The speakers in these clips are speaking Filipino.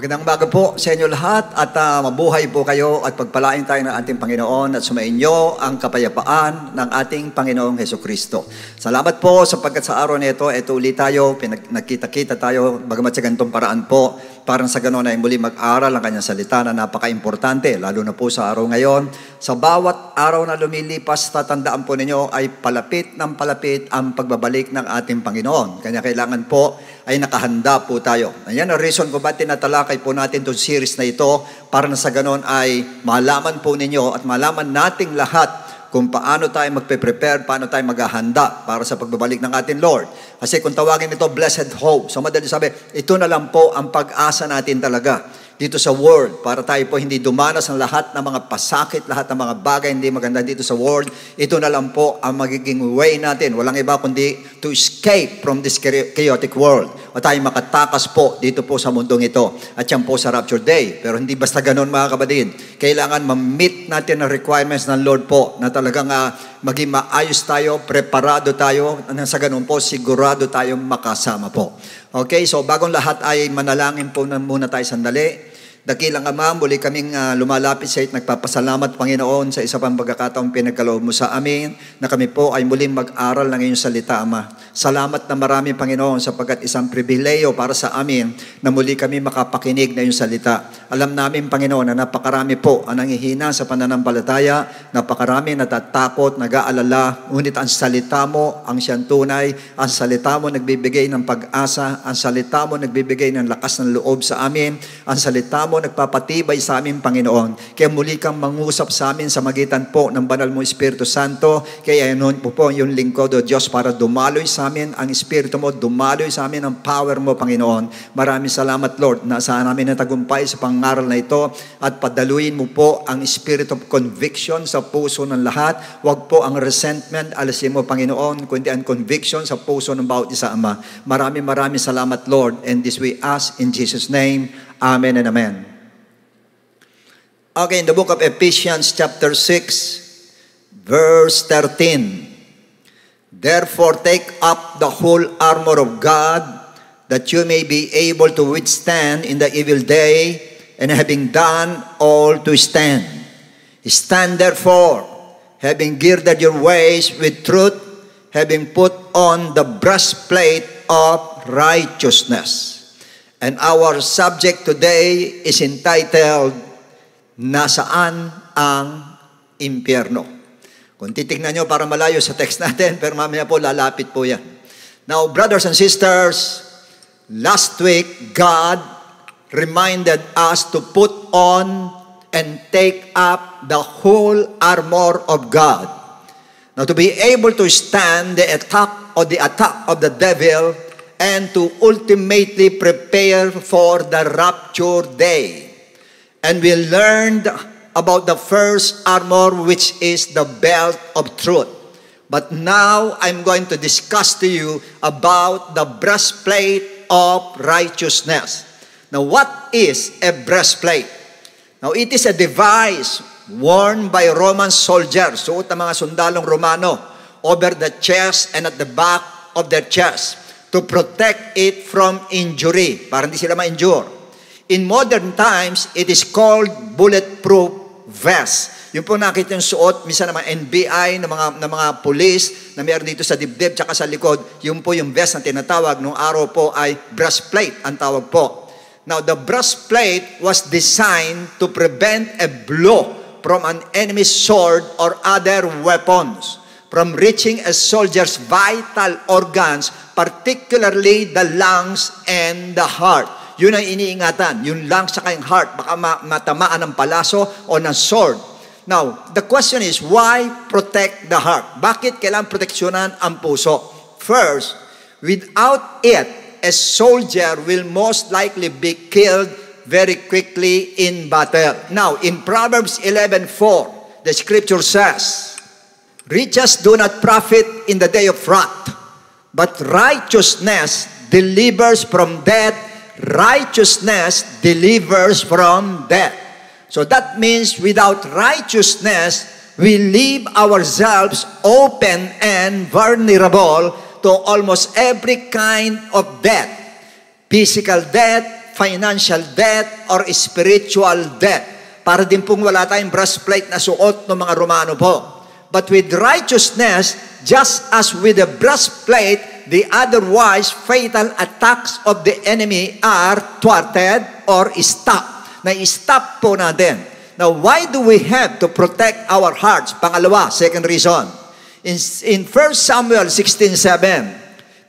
Magandang umaga po sa inyo lahat at uh, mabuhay po kayo at pagpalain tayo ng ating Panginoon at sumainyo ang kapayapaan ng ating Panginoong Heso Kristo. Salamat po sapagkat sa araw na ito, ito ulit tayo, pinag- nagkita-kita tayo bagamat sa ganitong paraan po parang sa ganon ay muli mag-aral ang kanyang salita na napaka-importante lalo na po sa araw ngayon. Sa bawat araw na lumilipas, tatandaan po ninyo ay palapit ng palapit ang pagbabalik ng ating Panginoon. Kanya kailangan po ay nakahanda po tayo. Ayan ang reason kung ba't tinatalakay po natin itong series na ito para na sa ganon ay malaman po ninyo at malaman nating lahat kung paano tayo magpe-prepare, paano tayo maghahanda para sa pagbabalik ng ating Lord. Kasi kung tawagin ito, blessed hope. So madalas sabi, ito na lang po ang pag-asa natin talaga dito sa world para tayo po hindi dumanas ng lahat ng mga pasakit, lahat ng mga bagay hindi maganda dito sa world. Ito na lang po ang magiging way natin. Walang iba kundi to escape from this chaotic world. O tayo makatakas po dito po sa mundong ito. At yan po sa Rapture Day. Pero hindi basta ganun mga kapatid. Kailangan ma-meet natin ang requirements ng Lord po na talagang uh, maging maayos tayo, preparado tayo. Nang sa ganun po, sigurado tayong makasama po. Okay, so bagong lahat ay manalangin po na muna tayo sandali. Dakilang Ama, muli kaming uh, lumalapit sa iyo at nagpapasalamat, Panginoon, sa isa pang pagkakataong pinagkaloob mo sa amin na kami po ay muling mag-aral ng iyong salita, Ama. Salamat na marami, Panginoon, sapagkat isang pribileyo para sa amin na muli kami makapakinig na iyong salita. Alam namin, Panginoon, na napakarami po ang nangihina sa pananampalataya, napakarami natatakot, nag-aalala, ngunit ang salita mo ang siyang tunay, ang salita mo nagbibigay ng pag-asa, ang salita mo nagbibigay ng lakas ng loob sa amin, ang salita mo nagpapatibay sa amin, Panginoon. Kaya muli kang mangusap sa amin sa magitan po ng banal mo Espiritu Santo. Kaya anon po po yung lingkod o Diyos para dumaloy sa amin ang Espiritu mo, dumaloy sa amin ang power mo Panginoon. Maraming salamat Lord na saan namin natagumpay sa pangaral na ito at padaluin mo po ang spirit of conviction sa puso ng lahat. Huwag po ang resentment, alasin mo Panginoon, kundi ang conviction sa puso ng bawat isa Ama. Maraming maraming salamat Lord and this we ask in Jesus name. Amen and Amen. Okay, in the book of Ephesians chapter 6, verse 13. Therefore take up the whole armor of God, that you may be able to withstand in the evil day, and having done all to stand. Stand therefore, having girded your ways with truth, having put on the breastplate of righteousness. And our subject today is entitled nasaan ang impyerno. Kung titignan nyo para malayo sa text natin, pero mamaya po lalapit po yan. Now, brothers and sisters, last week, God reminded us to put on and take up the whole armor of God. Now, to be able to stand the attack or the attack of the devil and to ultimately prepare for the rapture day. And we learned about the first armor, which is the belt of truth. But now I'm going to discuss to you about the breastplate of righteousness. Now, what is a breastplate? Now, it is a device worn by Roman soldiers, suot ng mga sundalong Romano, over the chest and at the back of their chest to protect it from injury, para hindi sila ma-injure In modern times, it is called bulletproof vest. Yung po nakita yung suot, minsan naman NBI, ng mga, ng mga police, na meron dito sa dibdib tsaka sa likod, yun po yung vest na tinatawag nung araw po ay breastplate ang tawag po. Now, the breastplate was designed to prevent a blow from an enemy's sword or other weapons from reaching a soldier's vital organs, particularly the lungs and the heart. Yun ang iniingatan. Yun lang sa kanyang heart. Baka matamaan ng palaso o ng sword. Now, the question is, why protect the heart? Bakit kailang proteksyonan ang puso? First, without it, a soldier will most likely be killed very quickly in battle. Now, in Proverbs 11.4, the scripture says, Riches do not profit in the day of wrath, but righteousness delivers from death righteousness delivers from death. So that means without righteousness, we leave ourselves open and vulnerable to almost every kind of death. Physical death, financial death, or spiritual death. Para din pong wala tayong breastplate na suot ng mga Romano po. But with righteousness, just as with a breastplate, The otherwise fatal attacks of the enemy are thwarted or stopped. Na-stop po na din. Now, why do we have to protect our hearts? Pangalawa, second reason. In, in 1 Samuel 16.7,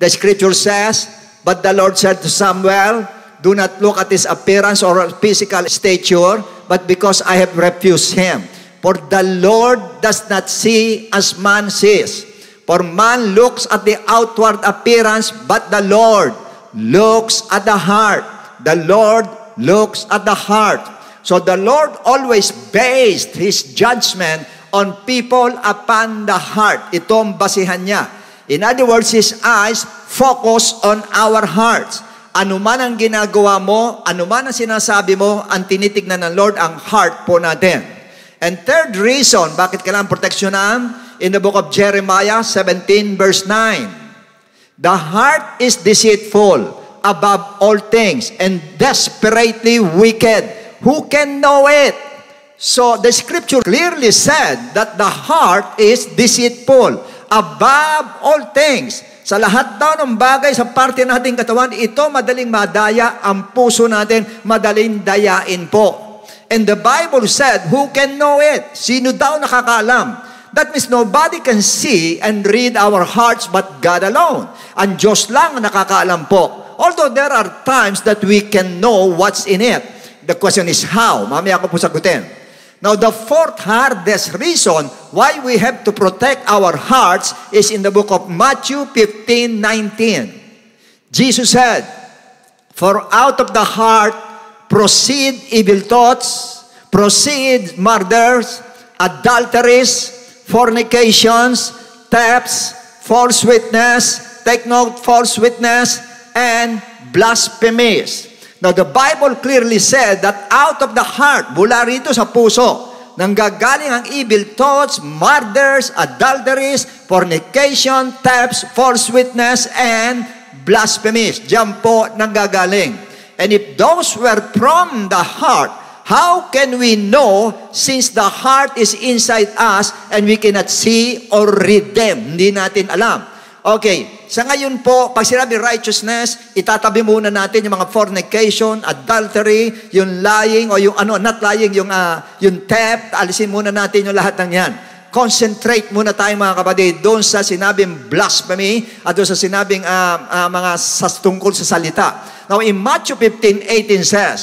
the scripture says, But the Lord said to Samuel, Do not look at his appearance or physical stature, but because I have refused him. For the Lord does not see as man sees. For man looks at the outward appearance, but the Lord looks at the heart. The Lord looks at the heart. So the Lord always based His judgment on people upon the heart. Ito ang basihan niya. In other words, His eyes focus on our hearts. Ano man ang ginagawa mo, ano man ang sinasabi mo, ang tinitignan ng Lord, ang heart po natin. And third reason, bakit kailangan proteksyonan? in the book of Jeremiah 17 verse 9. The heart is deceitful above all things and desperately wicked. Who can know it? So the scripture clearly said that the heart is deceitful above all things. Sa lahat daw ng bagay sa parte nating katawan, ito madaling madaya ang puso natin, madaling dayain po. And the Bible said, who can know it? Sino daw nakakaalam? That means nobody can see and read our hearts but God alone. Ang Diyos lang nakakaalam po. Although there are times that we can know what's in it. The question is how? Mamaya ako po sagutin. Now, the fourth hardest reason why we have to protect our hearts is in the book of Matthew 15:19. Jesus said, For out of the heart proceed evil thoughts, proceed murders, adulteries, fornications, thefts, false witness, take note, false witness, and blasphemies. Now, the Bible clearly said that out of the heart, mula rito sa puso, nanggagaling ang evil thoughts, murders, adulteries, fornication, thefts, false witness, and blasphemies. Diyan po nanggagaling. And if those were from the heart, How can we know since the heart is inside us and we cannot see or read them? Hindi natin alam. Okay, sa ngayon po, pag sinabi righteousness, itatabi muna natin yung mga fornication, adultery, yung lying o yung ano, not lying, yung, uh, yung theft, alisin muna natin yung lahat ng yan. Concentrate muna tayo mga kapatid doon sa sinabing blasphemy at doon sa sinabing uh, uh, mga sa, tungkol sa salita. Now in Matthew 15, 18 says,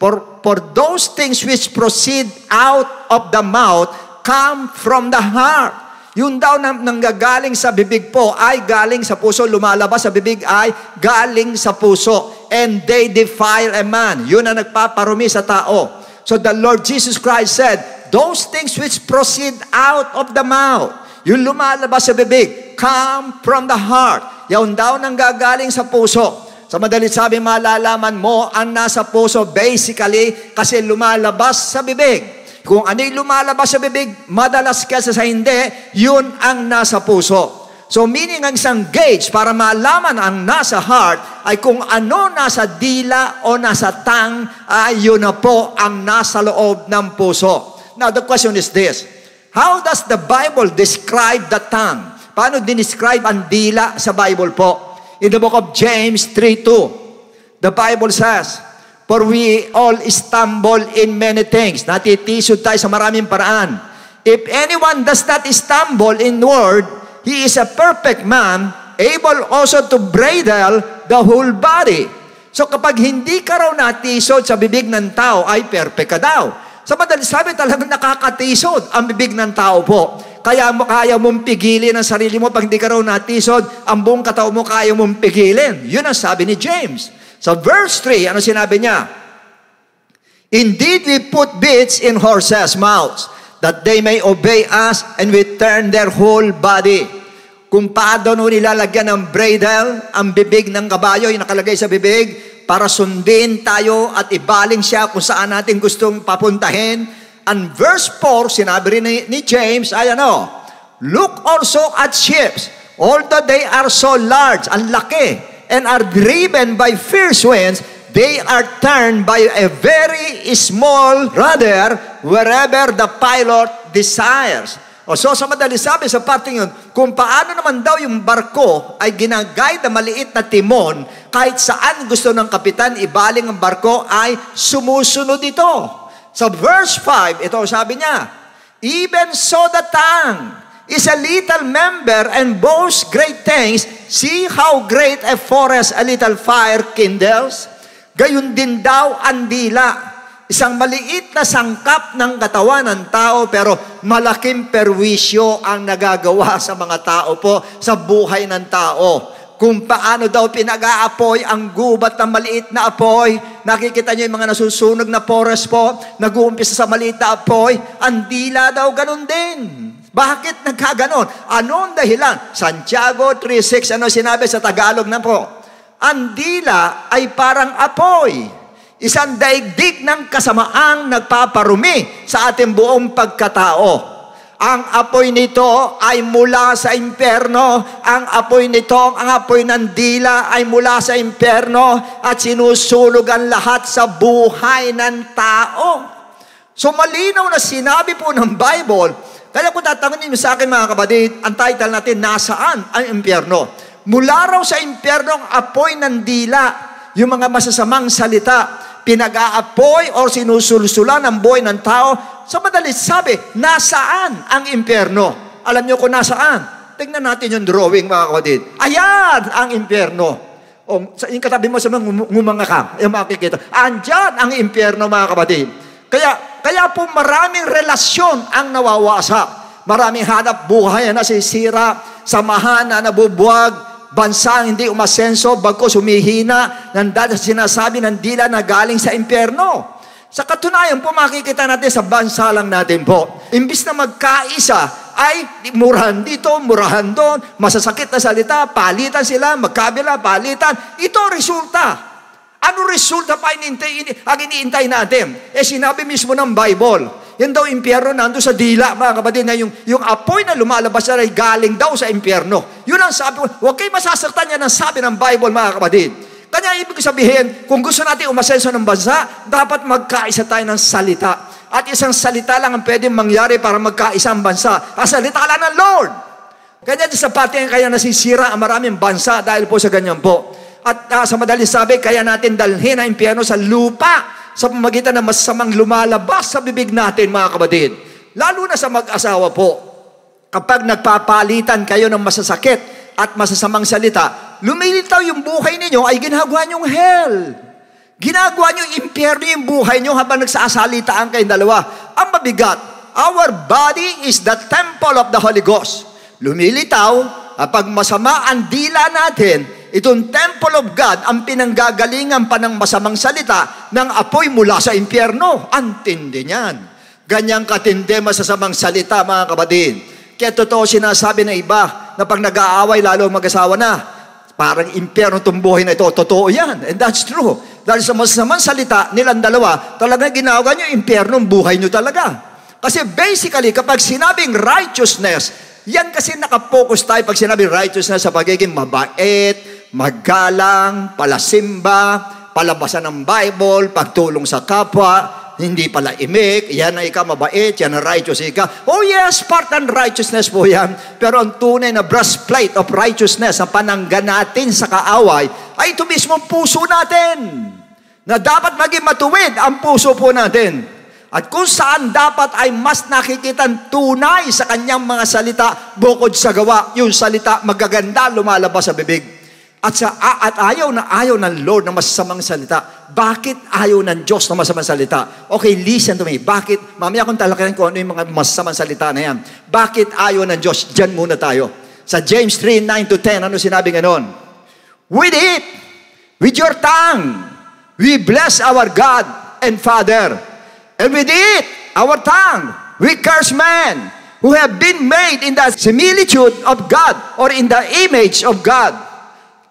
For For those things which proceed out of the mouth come from the heart. Yun daw na nanggagaling sa bibig po ay galing sa puso, lumalabas sa bibig ay galing sa puso. And they defile a man. Yun ang nagpaparumi sa tao. So the Lord Jesus Christ said, those things which proceed out of the mouth, yung lumalabas sa bibig, come from the heart. Yun daw nanggagaling sa puso. Sa madalit sabi, malalaman mo ang nasa puso basically kasi lumalabas sa bibig. Kung ano ano'y lumalabas sa bibig, madalas kesa sa hindi, yun ang nasa puso. So meaning ang isang gauge para malaman ang nasa heart ay kung ano nasa dila o nasa tang, ay yun na po ang nasa loob ng puso. Now the question is this, how does the Bible describe the tongue? Paano describe ang dila sa Bible po? in the book of James 3.2, the Bible says, For we all stumble in many things. Natitisod tayo sa maraming paraan. If anyone does not stumble in word, he is a perfect man, able also to bridle the whole body. So kapag hindi ka raw natisod sa bibig ng tao, ay perfect ka daw. Sa madalas sabi talagang nakakatisod ang bibig ng tao po. Kaya mo kaya mong pigilin ang sarili mo pag hindi ka raw natisod, ang buong katao mo kaya mong pigilin. Yun ang sabi ni James. Sa so verse 3, ano sinabi niya? Indeed, we put bits in horses' mouths that they may obey us and we turn their whole body. Kung paano nilalagyan ng bridle, ang bibig ng kabayo, yung nakalagay sa bibig, para sundin tayo at ibaling siya kung saan natin gustong papuntahin, And verse 4, sinabi rin ni, ni James, ay ano, Look also at ships, although they are so large, ang laki, and are driven by fierce winds, they are turned by a very small rudder wherever the pilot desires. O so sa madali sabi sa parting yun, kung paano naman daw yung barko ay ginagay na maliit na timon, kahit saan gusto ng kapitan ibaling ang barko ay sumusunod ito. So verse 5, ito sabi niya, Even so the tongue is a little member and boasts great things. See how great a forest a little fire kindles? Gayun din daw ang dila. Isang maliit na sangkap ng katawan ng tao pero malaking perwisyo ang nagagawa sa mga tao po sa buhay ng tao kung paano daw pinag-aapoy ang gubat ng maliit na apoy. Nakikita niyo yung mga nasusunog na forest po, nag-uumpisa sa maliit na apoy. Ang dila daw ganun din. Bakit nagkaganon? Anong dahilan? Santiago 3.6, ano sinabi sa Tagalog na po? Ang dila ay parang apoy. Isang daigdig ng kasamaang nagpaparumi sa ating buong pagkatao. Ang apoy nito ay mula sa impyerno. Ang apoy nito, ang apoy ng dila ay mula sa impyerno at sinusulog ang lahat sa buhay ng tao. So malinaw na sinabi po ng Bible, kaya kung tatangunin mo sa akin mga kapatid, ang title natin, Nasaan ang impyerno? Mula raw sa impyerno ang apoy ng dila, yung mga masasamang salita, pinag-aapoy or sinusulsulan ang buhay ng tao, sa madalit sabi, nasaan ang impyerno? Alam niyo kung nasaan? Tingnan natin yung drawing mga kapatid. Ayan ang impyerno. O, sa, yung katabi mo sa mga ngumanga ka, yung makikita. Andyan ang impyerno mga kapatid. Kaya, kaya po maraming relasyon ang nawawasak. Maraming hanap buhay na nasisira, samahan na nabubuwag, bansa ang hindi umasenso, bagkos humihina, nandada sinasabi ng dila na galing sa impyerno. Sa katunayan po, makikita natin sa bansa lang natin po. Imbis na magkaisa, ay murahan dito, murahan doon, masasakit na salita, palitan sila, magkabila, palitan. Ito resulta ano resulta pa iniintay, ang iniintay natin? Eh sinabi mismo ng Bible, yan daw impyerno nando sa dila, mga kapatid, na yung, yung apoy na lumalabas na ay galing daw sa impyerno. Yun ang sabi ko, huwag kayo masasaktan yan ang sabi ng Bible, mga kapatid. Kanya ibig sabihin, kung gusto natin umasenso ng bansa, dapat magkaisa tayo ng salita. At isang salita lang ang pwedeng mangyari para magkaisa ang bansa. Ang salita lang ng Lord. Kanya sa pati kaya nasisira ang maraming bansa dahil po sa ganyan po. At uh, sa madaling sabi, kaya natin dalhin ang impyerno sa lupa sa pamagitan ng masamang lumalabas sa bibig natin, mga kapatid. Lalo na sa mag-asawa po. Kapag nagpapalitan kayo ng masasakit at masasamang salita, lumilitaw yung buhay ninyo ay ginagawa niyong hell. Ginagawa niyo impyerno yung buhay niyo habang nagsasalitaan kayong dalawa. Ang mabigat, our body is the temple of the Holy Ghost. Lumilitaw, kapag masama ang dila natin, itong temple of God ang pinanggagalingan pa ng masamang salita ng apoy mula sa impyerno. Antindi niyan. Ganyang katindi masasamang salita mga kabadin. Kaya totoo sinasabi ng iba na pag nag-aaway lalo mag-asawa na, parang impyerno itong na ito. Totoo yan. And that's true. Dahil sa masamang salita nilang dalawa, talaga ginawa nyo impyerno ang buhay nyo talaga. Kasi basically, kapag sinabing righteousness, yan kasi nakapokus tayo pag sinabi righteousness sa pagiging mabait, maggalang, palasimba, palabasan ng Bible, pagtulong sa kapwa, hindi pala imik, yan na ikaw mabait, yan ang righteous ikaw. Oh yes, part ng righteousness po yan. Pero ang tunay na breastplate of righteousness na panangga natin sa kaaway ay ito mismo puso natin. Na dapat maging matuwid ang puso po natin. At kung saan dapat ay mas nakikitan tunay sa kanyang mga salita bukod sa gawa, yung salita magaganda lumalabas sa bibig. At, sa, at ayaw na ayaw ng Lord ng masamang salita. Bakit ayaw ng Diyos ng masamang salita? Okay, listen to me. Bakit? Mamaya kung talakayan ko ano yung mga masamang salita na yan. Bakit ayaw ng Diyos? Diyan muna tayo. Sa James 3, 9 to 10, ano sinabi nga noon? With it, with your tongue, we bless our God and Father. And with it, our tongue, we curse man who have been made in the similitude of God or in the image of God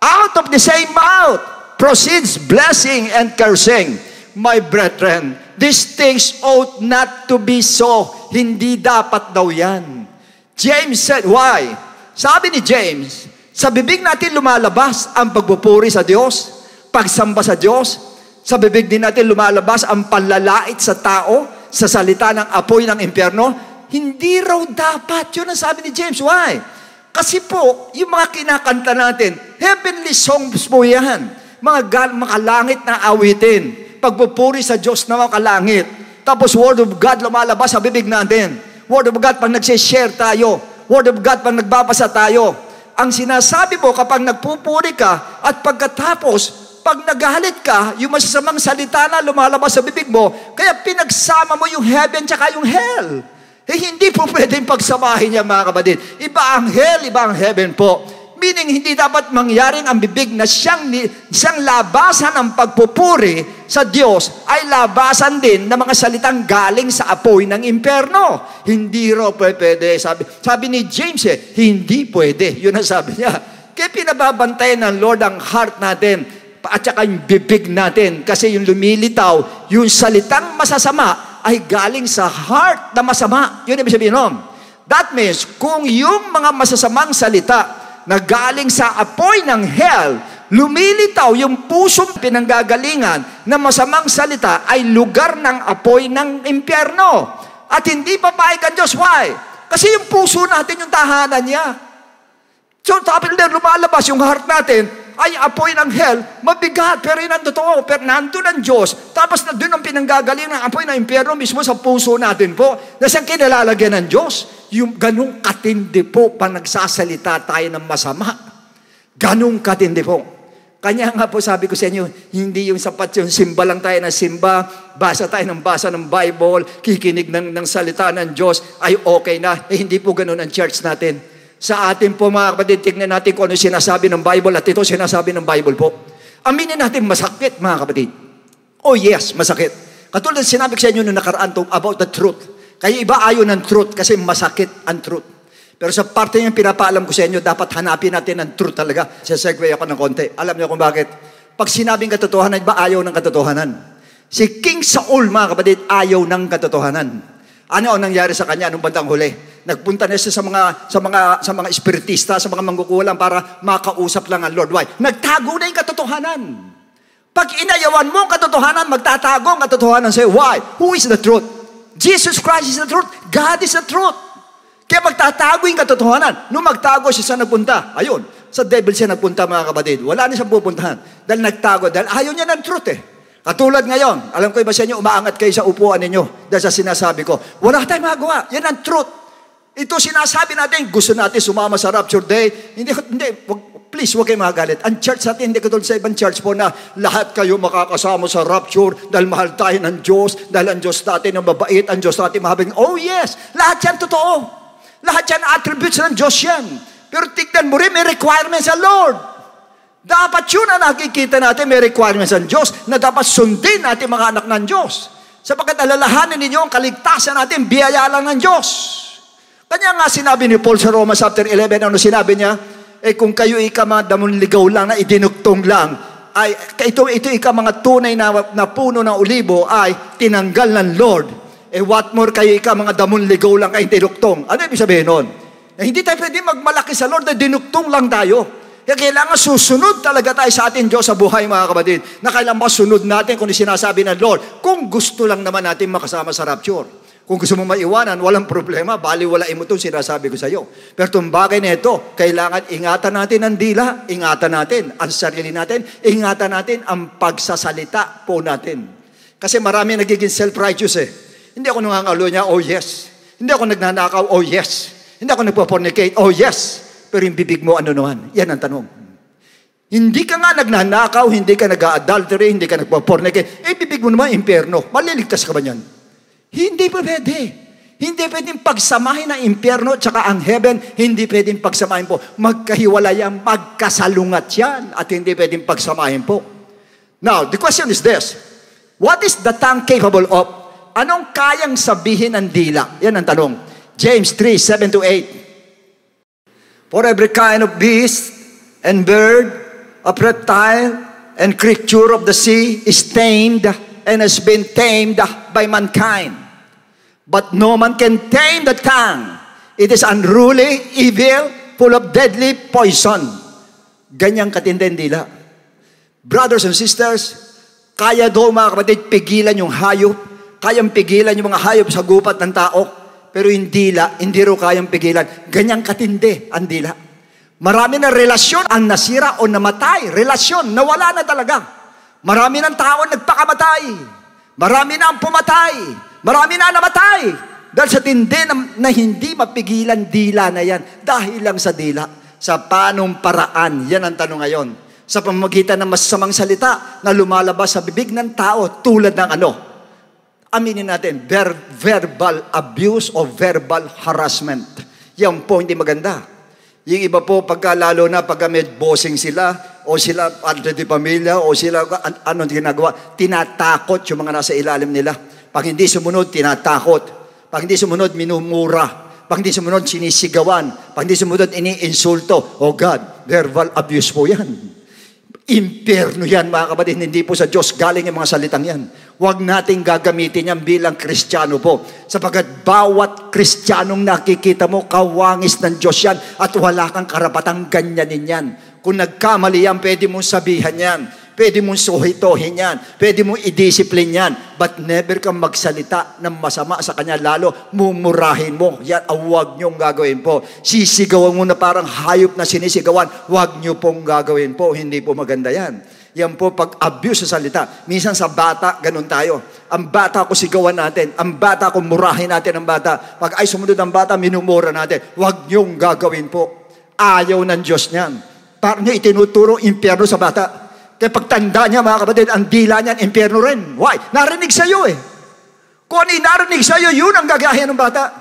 out of the same mouth proceeds blessing and cursing. My brethren, these things ought not to be so. Hindi dapat daw yan. James said, why? Sabi ni James, sa bibig natin lumalabas ang pagpupuri sa Diyos, pagsamba sa Diyos. Sa bibig din natin lumalabas ang panlalait sa tao, sa salita ng apoy ng impyerno. Hindi raw dapat. Yun ang sabi ni James. Why? Kasi po, yung mga kinakanta natin, heavenly songs po yan. Mga gal- makalangit na awitin. Pagpupuri sa Diyos na makalangit. Tapos Word of God lumalabas sa bibig natin. Word of God pag nagsishare tayo. Word of God pag nagbabasa tayo. Ang sinasabi mo kapag nagpupuri ka at pagkatapos, pag nagalit ka, yung masasamang salita na lumalabas sa bibig mo, kaya pinagsama mo yung heaven tsaka yung hell. Eh, hindi po pwedeng pagsamahin niya mga kapatid. Iba ang hell, iba ang heaven po. Meaning, hindi dapat mangyaring ang bibig na siyang, siyang labasan ng pagpupuri sa Diyos ay labasan din ng mga salitang galing sa apoy ng imperno. Hindi ro pwede. Sabi, sabi ni James eh, hindi pwede. Yun ang sabi niya. Kaya pinababantayan ng Lord ang heart natin at saka yung bibig natin. Kasi yung lumilitaw, yung salitang masasama, ay galing sa heart na masama. Yun ibig sabihin nun. That means, kung yung mga masasamang salita na galing sa apoy ng hell, lumilitaw yung pusong pinanggagalingan na masamang salita ay lugar ng apoy ng impyerno. At hindi papayag ang Diyos. Why? Kasi yung puso natin yung tahanan niya. So, tapos lumalabas yung heart natin, ay apoy ng hell, mabigat, pero yun ang totoo. Pero nandun ang Diyos. Tapos na doon ang pinanggagaling ng apoy ng impyerno mismo sa puso natin po. Na siyang kinilalagyan ng Diyos. Yung ganong katindi po pag nagsasalita tayo ng masama. Ganong katindi po. Kanya nga po sabi ko sa inyo, hindi yung sapat yung simba lang tayo ng simba, basa tayo ng basa ng Bible, kikinig ng, ng salita ng Diyos, ay okay na. Eh, hindi po ganun ang church natin sa atin po mga kapatid, tingnan natin kung ano sinasabi ng Bible at ito sinasabi ng Bible po. Aminin natin masakit mga kapatid. Oh yes, masakit. Katulad sinabi ko sa inyo nung nakaraan to, about the truth. Kaya iba ayaw ng truth kasi masakit ang truth. Pero sa parte niya pinapaalam ko sa inyo, dapat hanapin natin ang truth talaga. Sasegue ako ng konti. Alam niyo kung bakit? Pag sinabing katotohanan, ba ayaw ng katotohanan? Si King Saul, mga kapatid, ayaw ng katotohanan. Ano ang nangyari sa kanya nung bandang huli? Nagpunta na siya sa mga sa mga sa mga espiritista, sa mga mangkukulam para makausap lang ang Lord. Why? Nagtago na 'yung katotohanan. Pag inayawan mo ang katotohanan, magtatago ang katotohanan sa'yo. Why? Who is the truth? Jesus Christ is the truth. God is the truth. Kaya magtatago yung katotohanan. Nung magtago siya, sa nagpunta? Ayun, sa devil siya nagpunta mga kapatid. Wala na siyang pupuntahan. Dahil nagtago, dahil ayaw niya ng truth eh. At tulad ngayon, alam ko iba sa inyo, umaangat kayo sa upuan ninyo dahil sa sinasabi ko. Wala tayong magawa. Yan ang truth. Ito sinasabi natin, gusto natin sumama sa rapture day. Hindi, hindi, wag, please, huwag kayong magagalit. Ang church natin, hindi ko sa ibang church po na lahat kayo makakasama sa rapture dahil mahal tayo ng Diyos, dahil ang Diyos natin ang mabait, ang Diyos natin mahabing. Oh yes, lahat yan totoo. Lahat yan attributes ng Diyos yan. Pero tignan mo rin, may requirements sa Lord. Dapat yun ang nakikita natin, may requirements ng Diyos na dapat sundin natin mga anak ng Diyos. Sapagkat alalahanin ninyo ang kaligtasan natin, biyaya lang ng Diyos. Kanya nga sinabi ni Paul sa Roma chapter 11, ano sinabi niya? Eh kung kayo ika mga ligaw lang na idinuktong lang, ay ito, ito ika mga tunay na, na puno ng olibo ay tinanggal ng Lord. Eh what more kayo ika mga ligaw lang ay dinuktong. Ano ibig sabihin nun? Eh, hindi tayo pwede magmalaki sa Lord na dinuktong lang tayo. Kaya kailangan susunod talaga tayo sa ating Diyos sa buhay mga kapatid. Na kailangan masunod natin kung sinasabi ng Lord. Kung gusto lang naman natin makasama sa rapture. Kung gusto mo maiwanan, walang problema. Baliwalain mo itong sinasabi ko sa iyo. Pero itong bagay na ito, kailangan ingatan natin ang dila, ingatan natin ang sarili natin, ingatan natin ang pagsasalita po natin. Kasi marami nagiging self-righteous eh. Hindi ako nangangalo niya, oh yes. Hindi ako nagnanakaw, oh yes. Hindi ako nagpo-fornicate, oh yes pero yung bibig mo ano naman? Yan ang tanong. Hindi ka nga nagnanakaw, hindi ka nag-adultery, hindi ka nagpa-fornicate. Eh, bibig mo naman, impyerno. Maliligtas ka ba niyan? Hindi pa pwede. Hindi pwedeng pagsamahin ang impyerno at saka ang heaven. Hindi pwedeng pagsamahin po. Magkahiwala yan, magkasalungat yan. At hindi pwedeng pagsamahin po. Now, the question is this. What is the tongue capable of? Anong kayang sabihin ng dila? Yan ang tanong. James 3, 7 to 8. For every kind of beast and bird, of reptile and creature of the sea is tamed and has been tamed by mankind. But no man can tame the tongue. It is unruly, evil, full of deadly poison. Ganyang katindin dila. Brothers and sisters, kaya daw mga kapatid, pigilan yung hayop. Kayang pigilan yung mga hayop sa gupat ng tao pero hindi, la, hindi ro kayang pigilan. Ganyang katindi ang dila. Marami na relasyon ang nasira o namatay. Relasyon, nawala na talaga. Marami ng tao nagpakamatay. Marami na ang pumatay. Marami na namatay. Dahil sa tindi na, na hindi mapigilan dila na yan. Dahil lang sa dila. Sa panong paraan. Yan ang tanong ngayon. Sa pamagitan ng masamang salita na lumalabas sa bibig ng tao tulad ng ano? aminin natin, ver- verbal abuse o verbal harassment. Yan po hindi maganda. Yung iba po, pagka lalo na pagka may bossing sila, o sila padre di pamilya, o sila an- ano ginagawa, tinatakot yung mga nasa ilalim nila. Pag hindi sumunod, tinatakot. Pag hindi sumunod, minumura. Pag hindi sumunod, sinisigawan. Pag hindi sumunod, iniinsulto. Oh God, verbal abuse po yan. Impyerno yan, mga kapatid. Hindi po sa Diyos galing yung mga salitang yan. Huwag nating gagamitin yan bilang kristyano po. Sapagat bawat kristyanong nakikita mo, kawangis ng Diyos yan at wala kang karapatang ganyanin yan. Kung nagkamali yan, pwede mo sabihan yan. Pwede mong suhitohin yan. Pwede mong i-discipline yan. But never kang magsalita ng masama sa kanya. Lalo, mumurahin mo. Yan, huwag niyong gagawin po. Sisigawan mo na parang hayop na sinisigawan. Huwag niyo pong gagawin po. Hindi po maganda yan. Yan po pag-abuse sa salita. Minsan sa bata, ganun tayo. Ang bata ko sigawan natin. Ang bata ko murahin natin ang bata. Pag ay sumunod ang bata, minumura natin. Huwag niyong gagawin po. Ayaw ng Diyos niyan. Parang niya itinuturo impyerno sa bata. Kaya eh, pagtanda niya, mga kapatid, ang dila niya, impyerno rin. Why? Narinig sa iyo eh. Kung ano narinig sa iyo, yun ang gagahin ng bata.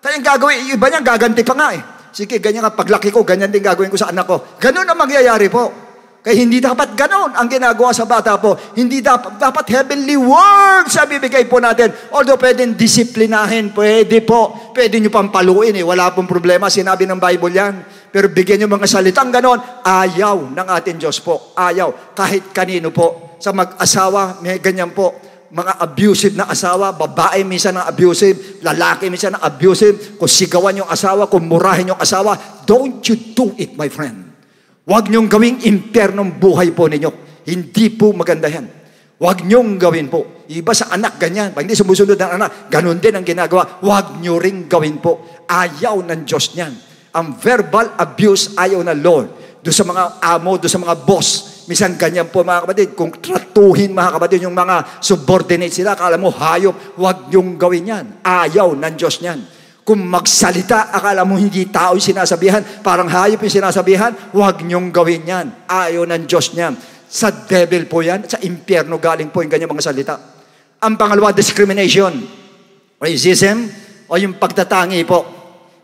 Kaya ang gagawin, iba niya, gaganti pa nga eh. Sige, ganyan ka, paglaki ko, ganyan din gagawin ko sa anak ko. Ganun ang mangyayari po. Kaya hindi dapat ganoon ang ginagawa sa bata po. Hindi dapat, dapat heavenly words sa bibigay po natin. Although pwedeng disiplinahin, pwede po. Pwede nyo pang paluin eh, wala pong problema. Sinabi ng Bible yan. Pero bigyan nyo mga salitang ganoon, ayaw ng ating Diyos po. Ayaw. Kahit kanino po. Sa mag-asawa, may ganyan po mga abusive na asawa, babae minsan na abusive, lalaki minsan na abusive, kung sigawan yung asawa, kung murahin yung asawa, don't you do it, my friend. Huwag niyong gawing impyernong buhay po ninyo. Hindi po maganda yan. Huwag niyong gawin po. Iba sa anak, ganyan. Pag hindi sumusunod ang anak, ganun din ang ginagawa. Huwag niyo ring gawin po. Ayaw ng Diyos niyan. Ang verbal abuse ayaw ng Lord. Doon sa mga amo, doon sa mga boss, Misan ganyan po mga kapatid, kung tratuhin mga kapatid yung mga subordinate sila, kala mo hayop, huwag niyong gawin yan. Ayaw ng Diyos niyan. Kung magsalita, akala mo hindi tao sinasabihan, parang hayop yung sinasabihan, huwag niyong gawin yan. Ayaw ng Diyos niya. Sa devil po yan, sa impyerno galing po yung ganyan mga salita. Ang pangalawa, discrimination. Racism o yung pagtatangi po.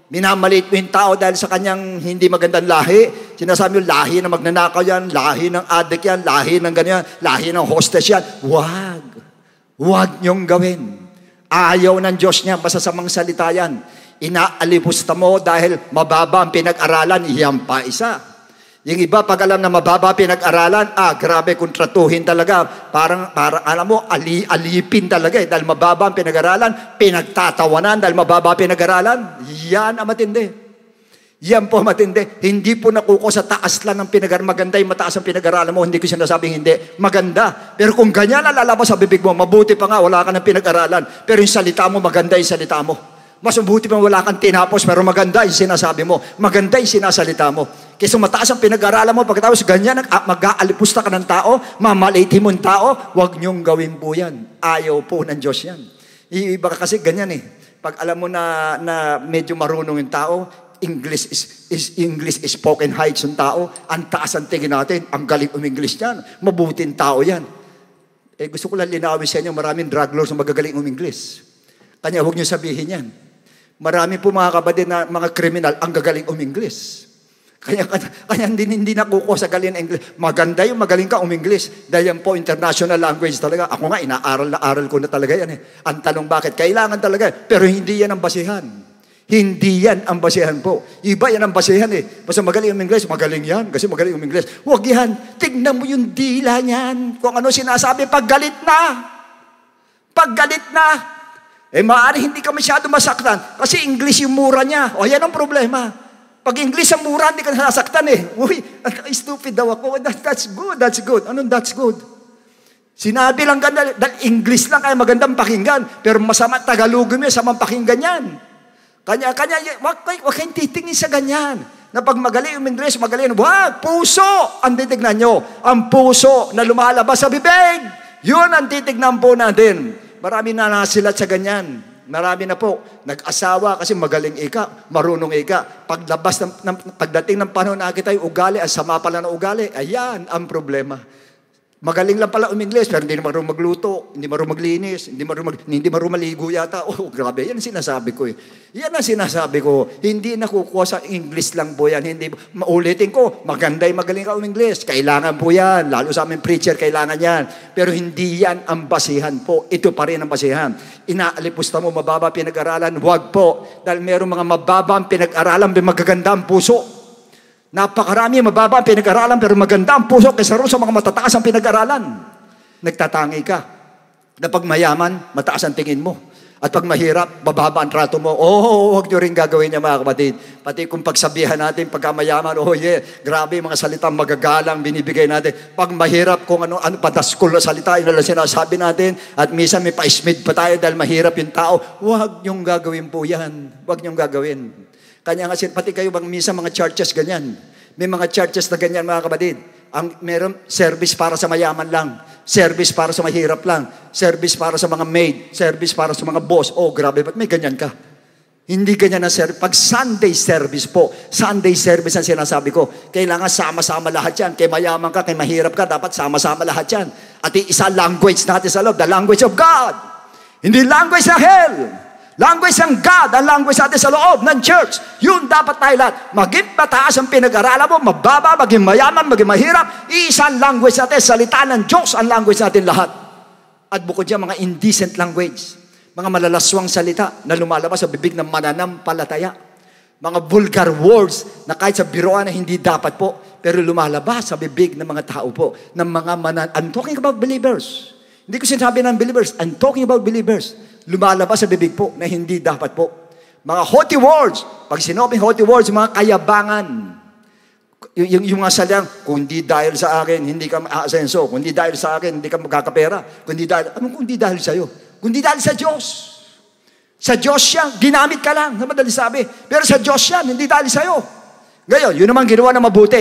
Minamaliit mo yung tao dahil sa kanyang hindi magandang lahi. Sinasabi mo, lahi ng magnanakaw yan, lahi ng addict yan, lahi ng ganyan, lahi ng hostess yan. Huwag. Huwag niyong gawin. Ayaw ng Diyos niya masasamang salita yan. Inaalipusta mo dahil mababa ang pinag-aralan, iyan pa isa. Yung iba, pag alam na mababa pinag-aralan, ah, grabe, kontratuhin talaga. Parang, para, alam mo, ali, alipin talaga eh. Dahil mababa ang pinag-aralan, pinagtatawanan dahil mababa pinag-aralan. Yan ang matindi. Yan po matindi. Hindi po nakuko sa taas lang ng pinagar. Maganda yung mataas ang pinag-aralan mo. Hindi ko sinasabing hindi. Maganda. Pero kung ganyan ang lalabas sa bibig mo, mabuti pa nga, wala ka ng pinag-aralan. Pero yung salita mo, maganda yung salita mo. Mas mabuti pa wala kang tinapos, pero maganda yung sinasabi mo. Maganda yung sinasalita mo. Kaysa mataas ang pinag-aralan mo, pagkatapos ganyan, ah, mag-aalipusta ka ng tao, mamalitin mo ng tao, huwag niyong gawin po yan. Ayaw po ng Diyos yan. Iba kasi ganyan eh pag alam mo na, na medyo marunong yung tao, English is, is English is spoken heights ng tao. Ang taas ang tingin natin. Ang galing uminglis niyan. Mabuting tao yan. Eh, gusto ko lang linawin sa inyo, maraming drug lords na magagaling uminglis. Kanya, huwag niyo sabihin yan. Marami po mga kabadid na mga kriminal ang gagaling uminglis. Kaya, kaya, kaya hindi, hindi nakuko sa galing English. Maganda yung magaling ka uminglis. Dahil yan po, international language talaga. Ako nga, inaaral na aral ko na talaga yan eh. Ang tanong bakit, kailangan talaga. Pero hindi yan ang basihan. Hindi yan ang basehan po. Iba yan ang basehan eh. Basta magaling ang Ingles, magaling yan kasi magaling ang Ingles. Huwag yan. Tignan mo yung dila niyan. Kung ano sinasabi, paggalit na. Paggalit na. Eh maaari hindi ka masyado masaktan kasi English yung mura niya. O yan ang problema. Pag English ang mura, hindi ka nasaktan eh. Uy, stupid daw ako. That, that's good, that's good. Anong that's good? Sinabi lang ganda, dahil English lang kaya magandang pakinggan. Pero masama Tagalog mo, eh. samang pakinggan yan. Kanya-kanya, wag, wag kayong titingin sa ganyan. Na pag magaling yung Ingles, magaling, wag, puso ang titignan nyo. Ang puso na lumalabas sa bibig. Yun ang titignan po natin. Marami na nasilat sa ganyan. Marami na po. Nag-asawa kasi magaling ika, marunong ika. Paglabas ng, ng pagdating ng panahon na kita, ugali, ang sama pala ng ugali. Ayan ang problema. Magaling lang pala umingles, pero hindi marunong magluto, hindi marunong maglinis, hindi marunong, mag, hindi marunong maligo yata. Oh, grabe, yan ang sinasabi ko eh. Yan ang sinasabi ko. Hindi nakukuha sa English lang po yan. Hindi, maulitin ko, maganda yung magaling ka umingles. Kailangan po yan. Lalo sa aming preacher, kailangan yan. Pero hindi yan ang basihan po. Ito pa rin ang basihan. Inaalipusta mo, mababa pinag-aralan, huwag po. Dahil meron mga mababang pinag-aralan, magaganda ang puso. Napakarami ang mababa ang pinag-aralan pero maganda ang puso kaysa rin sa mga matataas ang pinag-aralan. Nagtatangi ka. Na pag mayaman, mataas ang tingin mo. At pag mahirap, bababa ang trato mo. Oh, oh, oh huwag nyo rin gagawin niya mga kapatid. Pati kung pagsabihan natin, pag mayaman, oh yeah, grabe yung mga salitang magagalang binibigay natin. Pag mahirap, kung ano, ano padaskol na salita, yun lang sinasabi natin. At minsan may pa-smid pa tayo dahil mahirap yung tao. Huwag nyong gagawin po yan. Huwag nyong gagawin. Kanya nga, pati kayo bang minsan mga churches ganyan. May mga churches na ganyan mga kapatid. Ang, meron service para sa mayaman lang. Service para sa mahirap lang. Service para sa mga maid. Service para sa mga boss. Oh, grabe, ba't may ganyan ka? Hindi ganyan ang service. Pag Sunday service po, Sunday service ang sinasabi ko, kailangan sama-sama lahat yan. Kay mayaman ka, kay mahirap ka, dapat sama-sama lahat yan. At isa language natin sa loob, the language of God. Hindi language na hell. Language ng God, ang language natin sa loob ng church. Yun dapat tayo lahat. Maging mataas ang pinag-aralan mo, mababa, maging mayaman, maging mahirap. Isang language natin, salita ng Diyos, ang language natin lahat. At bukod dyan, mga indecent language. Mga malalaswang salita na lumalabas sa bibig ng mananampalataya. Mga vulgar words na kahit sa biroan na hindi dapat po, pero lumalabas sa bibig ng mga tao po, ng mga manan... I'm talking about believers. Hindi ko sinasabi ng believers. I'm talking about believers lumalabas sa bibig po na hindi dapat po. Mga haughty words. Pag sinobing haughty words, mga kayabangan. Y- yung, yung mga salang, kundi dahil sa akin, hindi ka maasenso. Kundi dahil sa akin, hindi ka magkakapera. Kundi dahil, anong kundi dahil sa'yo? Kundi dahil sa Diyos. Sa Diyos siya, ginamit ka lang, na madali sabi. Pero sa Diyos siya, hindi dahil sa'yo. Ngayon, yun naman ginawa na mabuti.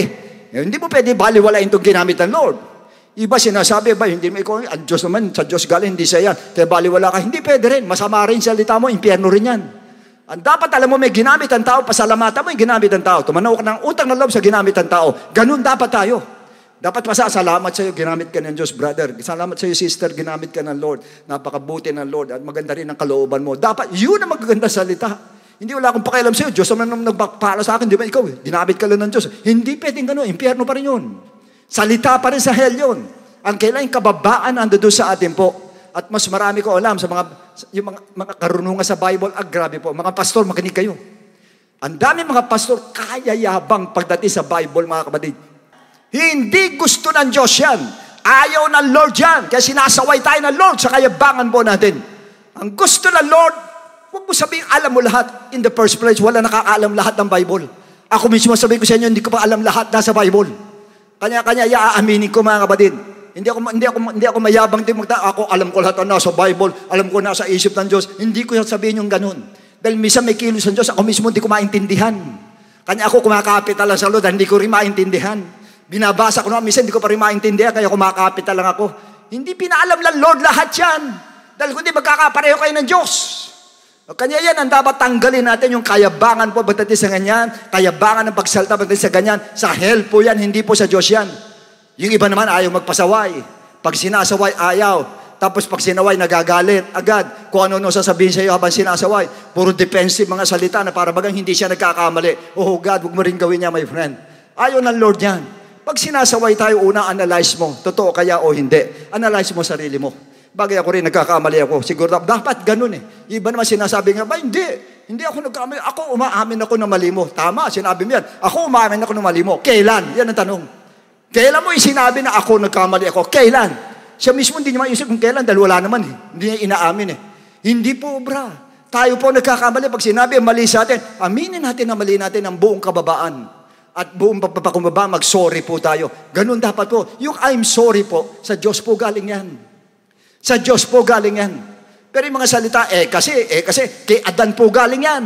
Eh, hindi mo pwede baliwalain itong ginamit ng Lord. Iba sinasabi, ba hindi mo ikaw, ang Diyos naman, sa Diyos galing, hindi siya yan. Kaya baliwala ka, hindi pwede rin. Masama rin salita mo, impyerno rin yan. Ang dapat alam mo, may ginamit ang tao, pasalamatan mo yung ginamit ang tao. Tumanaw ka ng utang na loob sa ginamit ang tao. Ganun dapat tayo. Dapat masasalamat sa iyo, ginamit ka ng Diyos, brother. Salamat sa iyo, sister, ginamit ka ng Lord. Napakabuti ng Lord at maganda rin ang kalooban mo. Dapat, yun ang magaganda salita. Hindi wala akong pakialam sa iyo. Diyos naman nagpapala sa akin, di ba ikaw? Ginamit ka lang ng Diyos. Hindi pwedeng ganun. Impyerno pa rin yun. Salita pa rin sa hell yun. Ang kailangan kababaan ando doon sa atin po. At mas marami ko alam sa mga, yung mga, mga karunungan sa Bible, ah, grabe po. Mga pastor, makinig kayo. Ang dami mga pastor, kaya yabang pagdating sa Bible, mga kapatid. Hindi gusto ng Diyos yan. Ayaw ng Lord yan. Kaya sinasaway tayo ng Lord sa kayabangan po natin. Ang gusto ng Lord, huwag mo sabihin, alam mo lahat. In the first place, wala nakakaalam lahat ng Bible. Ako mismo sabihin ko sa inyo, hindi ko pa alam lahat na sa Bible. Kanya-kanya, ya aaminin ko mga kapatid. Hindi ako, hindi ako, hindi ako mayabang din magta. Ako, alam ko lahat na nasa Bible. Alam ko na sa isip ng Diyos. Hindi ko sasabihin yung ganun. Dahil misa may kilos ng Diyos, ako mismo hindi ko maintindihan. Kanya ako kumakapita lang sa Lord, hindi ko rin maintindihan. Binabasa ko na, misa hindi ko pa rin maintindihan, kaya kumakapita lang ako. Hindi pinaalam lang Lord lahat yan. Dahil kundi magkakapareho kayo ng Diyos. Kanya yan ang dapat tanggalin natin, yung kayabangan po pagdating sa ganyan, kayabangan ng pagsalta pagdating sa ganyan. Sa hell po yan, hindi po sa Diyos yan. Yung iba naman ayaw magpasaway. Pag sinasaway, ayaw. Tapos pag sinaway, nagagalit agad. Kung ano-ano sasabihin sa iyo habang sinasaway. Puro defensive mga salita na para bagang hindi siya nagkakamali. Oh God, huwag mo rin gawin niya, my friend. Ayaw ng Lord yan. Pag sinasaway tayo, una, analyze mo. Totoo kaya o hindi. Analyze mo sarili mo. Bagay ako rin, nagkakamali ako. Siguro dapat ganun eh. Iba naman sinasabi nga, ba hindi, hindi ako nagkamali. Ako umaamin ako na mali mo. Tama, sinabi mo yan. Ako umaamin ako na mali mo. Kailan? Yan ang tanong. Kailan mo isinabi na ako nagkamali ako? Kailan? Siya mismo hindi niya maisip kung kailan dahil wala naman eh. Hindi niya inaamin eh. Hindi po, bra. Tayo po nagkakamali. Pag sinabi, mali sa atin, aminin natin na mali natin ang buong kababaan at buong pagpapakumbaba, mag-sorry po tayo. Ganun dapat po. Yung I'm sorry po, sa Diyos po galing yan. Sa Diyos po galing yan. Pero yung mga salita, eh kasi, eh kasi, kay Adan po galing yan.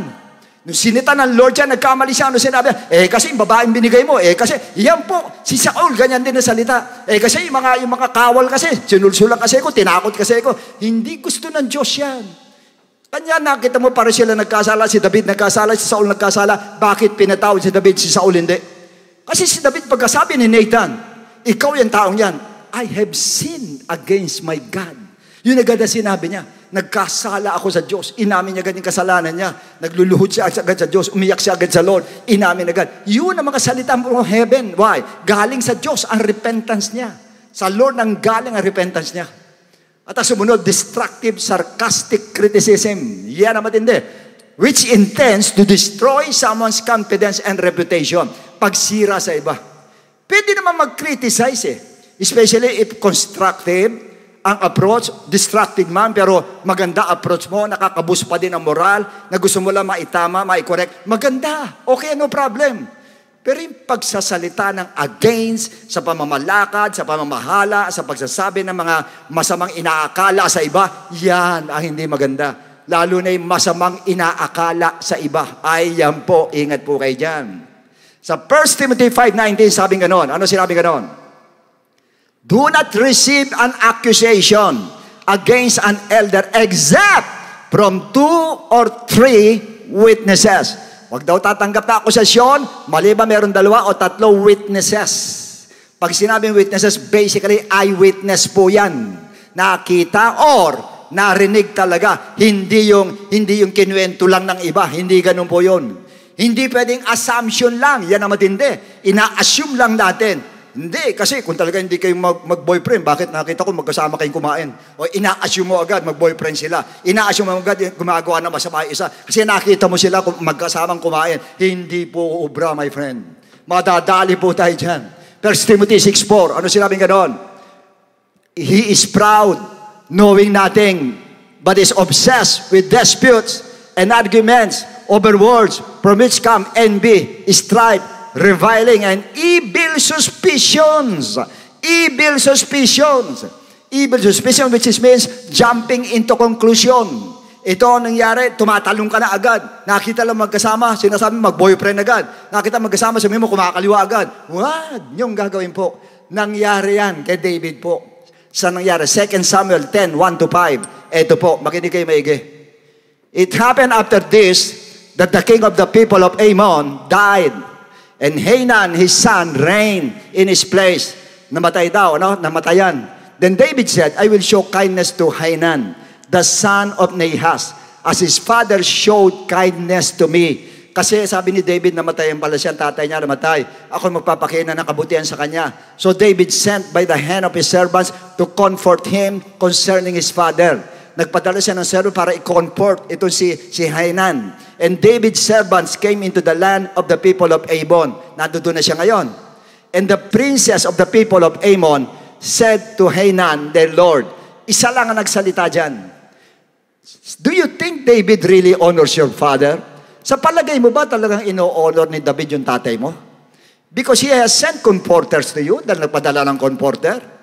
Nung sinita ng Lord yan, nagkamali siya, ano sinabi, eh kasi yung babaeng binigay mo, eh kasi, yan po, si Saul, ganyan din ang salita. Eh kasi yung mga, yung mga kawal kasi, sinulsulan kasi ko, tinakot kasi ko. Hindi gusto ng Diyos yan. Kanya nakita mo para sila nagkasala, si David nagkasala, si Saul nagkasala. Bakit pinatawad si David, si Saul hindi? Kasi si David pagkasabi ni Nathan, ikaw yung taong yan, I have sinned against my God. Yun agad na sinabi niya, nagkasala ako sa Diyos. Inamin niya agad yung kasalanan niya. Nagluluhod siya agad sa Diyos. Umiyak siya agad sa Lord. Inamin agad. Yun ang mga salita from heaven. Why? Galing sa Diyos ang repentance niya. Sa Lord ang galing ang repentance niya. At ang sumunod, destructive, sarcastic criticism. Yan ang matindi. Which intends to destroy someone's confidence and reputation. Pagsira sa iba. Pwede naman mag-criticize eh. Especially if constructive, ang approach, distracted man, pero maganda approach mo, nakakabus pa din ang moral, na gusto mo lang maitama, maikorek, maganda, okay, no problem. Pero yung pagsasalita ng against sa pamamalakad, sa pamamahala, sa pagsasabi ng mga masamang inaakala sa iba, yan ang hindi maganda. Lalo na yung masamang inaakala sa iba. Ay, yan po, ingat po kayo dyan. Sa 1 Timothy 5.19, sabi ganon. Ano sinabi ganon? Do not receive an accusation against an elder except from two or three witnesses. Huwag daw tatanggap na akusasyon, maliban meron dalawa o tatlo witnesses. Pag sinabing witnesses, basically eyewitness po yan. Nakita or narinig talaga. Hindi yung, hindi yung kinuwento lang ng iba. Hindi ganun po yun. Hindi pwedeng assumption lang. Yan ang matindi. Ina-assume lang natin hindi, kasi kung talaga hindi kayo mag- mag-boyfriend, bakit nakita ko magkasama kayong kumain? O ina-assume mo agad, mag-boyfriend sila. Ina-assume mo agad, gumagawa na masama isa. Kasi nakita mo sila kung magkasamang kumain. Hindi po ubra, my friend. Madadali po tayo dyan. 1 Timothy 6.4, ano sinabing ganon? He is proud, knowing nothing, but is obsessed with disputes and arguments over words from which come envy, strife, reviling, and evil suspicions. Evil suspicions. Evil suspicion, which is means jumping into conclusion. Ito ang nangyari, tumatalong ka na agad. Nakita lang magkasama, sinasabi mag-boyfriend agad. Nakita magkasama, sabi mo kumakaliwa agad. What? Yung gagawin po. Nangyari yan kay David po. Sa nangyari? 2 Samuel 10, 1 to 5. Ito po, makinig kayo maigi. It happened after this that the king of the people of Ammon died And Hanan, his son, reigned in his place. Namatay daw, no? Namatayan. Then David said, I will show kindness to Hanan, the son of Nahas, as his father showed kindness to me. Kasi sabi ni David, namatay ang pala siya, tatay niya namatay. Ako magpapakina ng kabutihan sa kanya. So David sent by the hand of his servants to comfort him concerning his father nagpadala siya ng servant para i-comfort ito si, si Hainan. And David's servants came into the land of the people of Ammon. Nandoon na siya ngayon. And the princess of the people of Ammon said to Hainan, their lord, isa lang ang nagsalita dyan. Do you think David really honors your father? Sa palagay mo ba talagang ino-honor ni David yung tatay mo? Because he has sent comforters to you, dahil nagpadala ng comforter.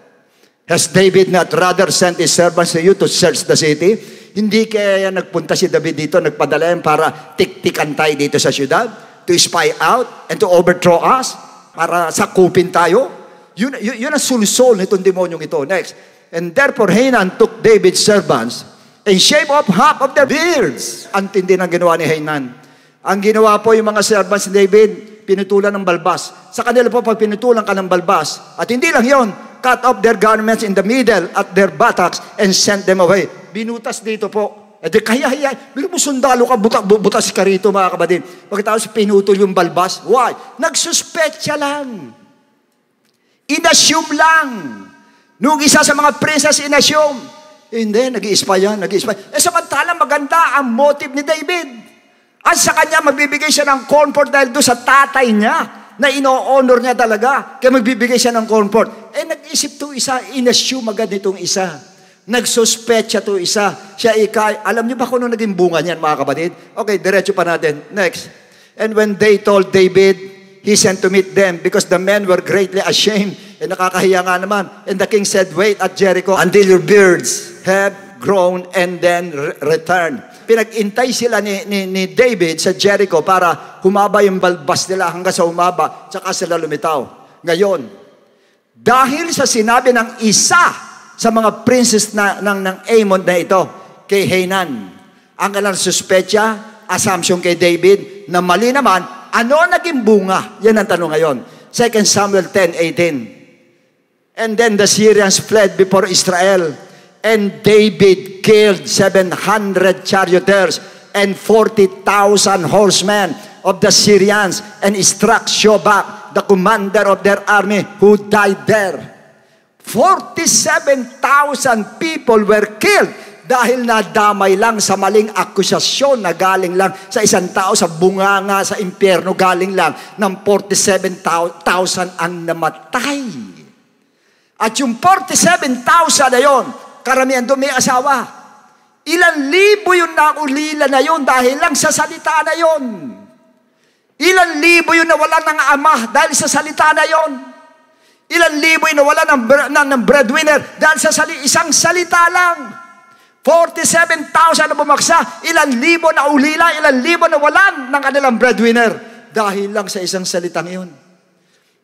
Has David not rather sent his servants to you to search the city? Hindi kaya nagpunta si David dito, nagpadala yan para tiktikan tayo dito sa syudad, to spy out and to overthrow us, para sakupin tayo? Yun, yun, yun ang sulusol nitong demonyong ito. Next. And therefore, Hanan took David's servants and shave off half of their beards. Ang tindi ng ginawa ni Hanan. Ang ginawa po yung mga servants ni David, pinutulan ng balbas. Sa kanila po, pag pinutulan ka ng balbas, at hindi lang yon, cut off their garments in the middle at their buttocks and sent them away. Binutas dito po. E di kaya, kaya, bilo mo sundalo ka, buta, butas ka rito mga kabadin. Pagkatapos pinutol yung balbas, why? Nagsuspetsa lang. Inassume lang. Nung isa sa mga princess, inassume. Hindi, nag-i-spy yan, nag-i-spy. E samantalang maganda ang motive ni David. At sa kanya, magbibigay siya ng comfort dahil doon sa tatay niya na ino-honor niya talaga. Kaya magbibigay siya ng comfort. Eh, nag-isip to isa, in-assume agad nitong isa. Nagsuspecha to isa. Siya ikay. Alam niyo ba kung ano naging bunga niyan, mga kapatid? Okay, diretso pa natin. Next. And when they told David, he sent to meet them because the men were greatly ashamed. Eh, nakakahiya nga naman. And the king said, wait at Jericho until your beards have grown and then re- return pinagintay sila ni, ni, ni David sa Jericho para humaba yung balbas nila hanggang sa humaba, tsaka sila lumitaw. Ngayon, dahil sa sinabi ng isa sa mga princes na, ng, ng Amon na ito, kay Hanan, ang alang suspecha, assumption kay David, na mali naman, ano naging bunga? Yan ang tanong ngayon. 2 Samuel 10.18 And then the Syrians fled before Israel And David killed 700 charioteers and 40,000 horsemen of the Syrians and struck Shobab, the commander of their army, who died there. 47,000 people were killed dahil nadamay lang sa maling akusasyon na galing lang sa isang tao sa bunganga sa impyerno galing lang ng 47,000 ang namatay. At yung 47,000 na yon, karamihan doon may asawa. Ilan libo yung naulila na yon dahil lang sa salita na yon. Ilan libo yung nawala ng ama dahil sa salita na yon. Ilan libo yung nawala ng, ng, ng breadwinner dahil sa sali, isang salita lang. 47,000 na bumaksa, ilan libo na ulila, ilan libo na walan ng kanilang breadwinner dahil lang sa isang salita iyon.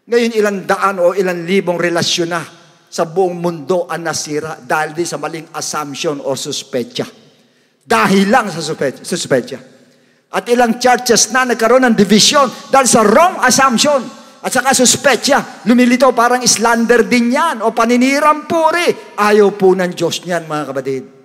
Ngayon, ilang daan o ilang libong relasyon na sa buong mundo ang nasira dahil din sa maling assumption o suspecha. Dahil lang sa suspecha. At ilang churches na nagkaroon ng division dahil sa wrong assumption at saka suspecha. Lumilito parang slander din yan o paninirang puri. Ayaw po ng Diyos niyan mga kapatid.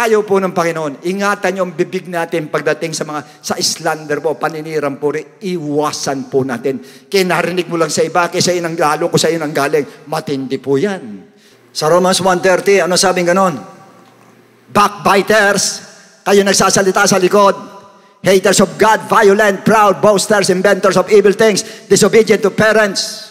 Ayaw po ng Panginoon. Ingatan niyo ang bibig natin pagdating sa mga sa islander po, paninirang po rin. Iwasan po natin. Kaya narinig mo lang sa iba, kaya sa inang lalo ko sa inang galing. Matindi po yan. Sa Romans 1.30, ano sabing ganon? Backbiters, kayo nagsasalita sa likod. Haters of God, violent, proud, boasters, inventors of evil things, disobedient to parents.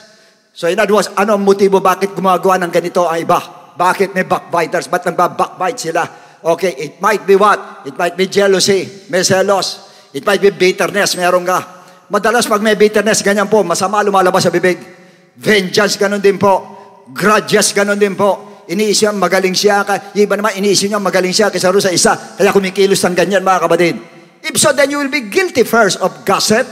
So in other words, ano ang motibo bakit gumagawa ng ganito ang iba? Bakit may backbiters? Ba't nagbabakbite sila? Okay, it might be what? It might be jealousy, may selos. It might be bitterness, meron ka. Madalas pag may bitterness, ganyan po, masama lumalabas sa bibig. Vengeance, ganun din po. Grudges, ganun din po. Iniisip niya, magaling siya. Yung iba naman, iniisip niya, magaling siya kaysa sa isa. Kaya kumikilos ng ganyan, mga kapatid. If so, then you will be guilty first of gossip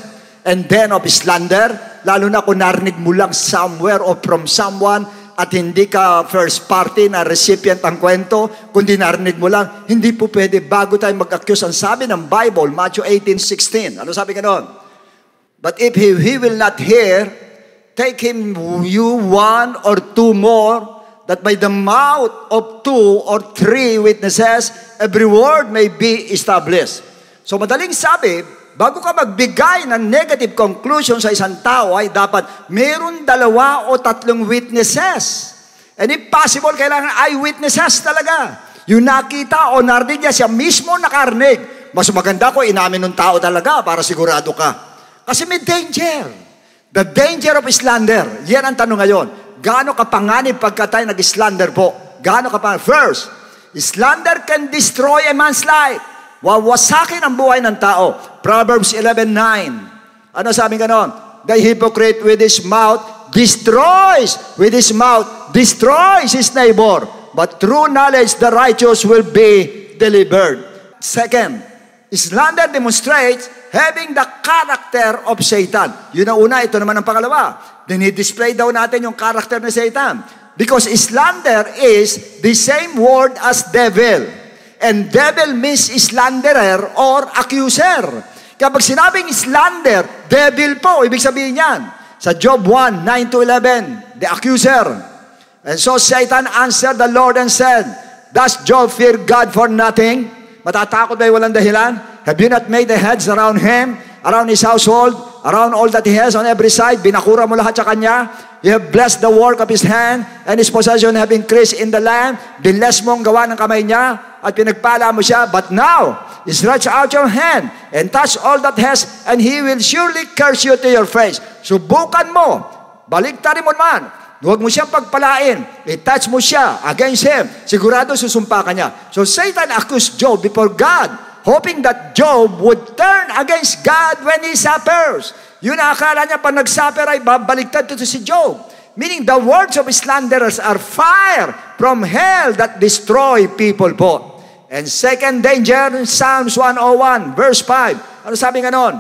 and then of slander. Lalo na kung narinig mo lang somewhere or from someone at hindi ka first party na recipient ang kwento, kundi narinig mo lang, hindi po pwede bago tayo mag-accuse. Ang sabi ng Bible, Matthew 18:16. Ano sabi ka noon? But if he, he will not hear, take him you one or two more, that by the mouth of two or three witnesses, every word may be established. So madaling sabi, bago ka magbigay ng negative conclusion sa isang tao, ay dapat meron dalawa o tatlong witnesses. And if possible, kailangan eyewitnesses talaga. Yung nakita o narinig niya, siya mismo nakarinig. Mas maganda ko inamin ng tao talaga para sigurado ka. Kasi may danger. The danger of slander. Yan ang tanong ngayon. Gaano ka panganib pagka tayo nag-slander po? Gaano ka kapanganib? First, slander can destroy a man's life. Wawasakin ang buhay ng tao. Proverbs 11.9 Ano sabi ka noon? The hypocrite with his mouth destroys, with his mouth destroys his neighbor. But true knowledge, the righteous will be delivered. Second, slander demonstrates having the character of Satan. Yun ang una, ito naman ang pangalawa. Dinidisplay daw natin yung character ni Satan. Because slander is the same word as devil. And devil means slanderer or accuser. Kapag sinabing slander, devil po, ibig sabihin yan. Sa Job 1, 9 to 11, the accuser. And so Satan answered the Lord and said, Does Job fear God for nothing? Matatakot ba'y walang dahilan? Have you not made the heads around him, around his household, around all that he has on every side? Binakura mo lahat sa kanya? You have blessed the work of His hand, and His possession have increased in the land. Binless mo ang gawa ng kamay niya, at pinagpala mo siya. But now, stretch out your hand, and touch all that has, and He will surely curse you to your face. Subukan mo, baligtarin mo man, Huwag mo siyang pagpalain. I-touch mo siya against him. Sigurado susumpa ka niya. So Satan accused Job before God hoping that Job would turn against God when he suffers. Yun ang akala niya pag nagsuffer ay babaligtad to si Job. Meaning the words of slanderers are fire from hell that destroy people po. And second danger, Psalms 101 verse 5. Ano sabi nga nun?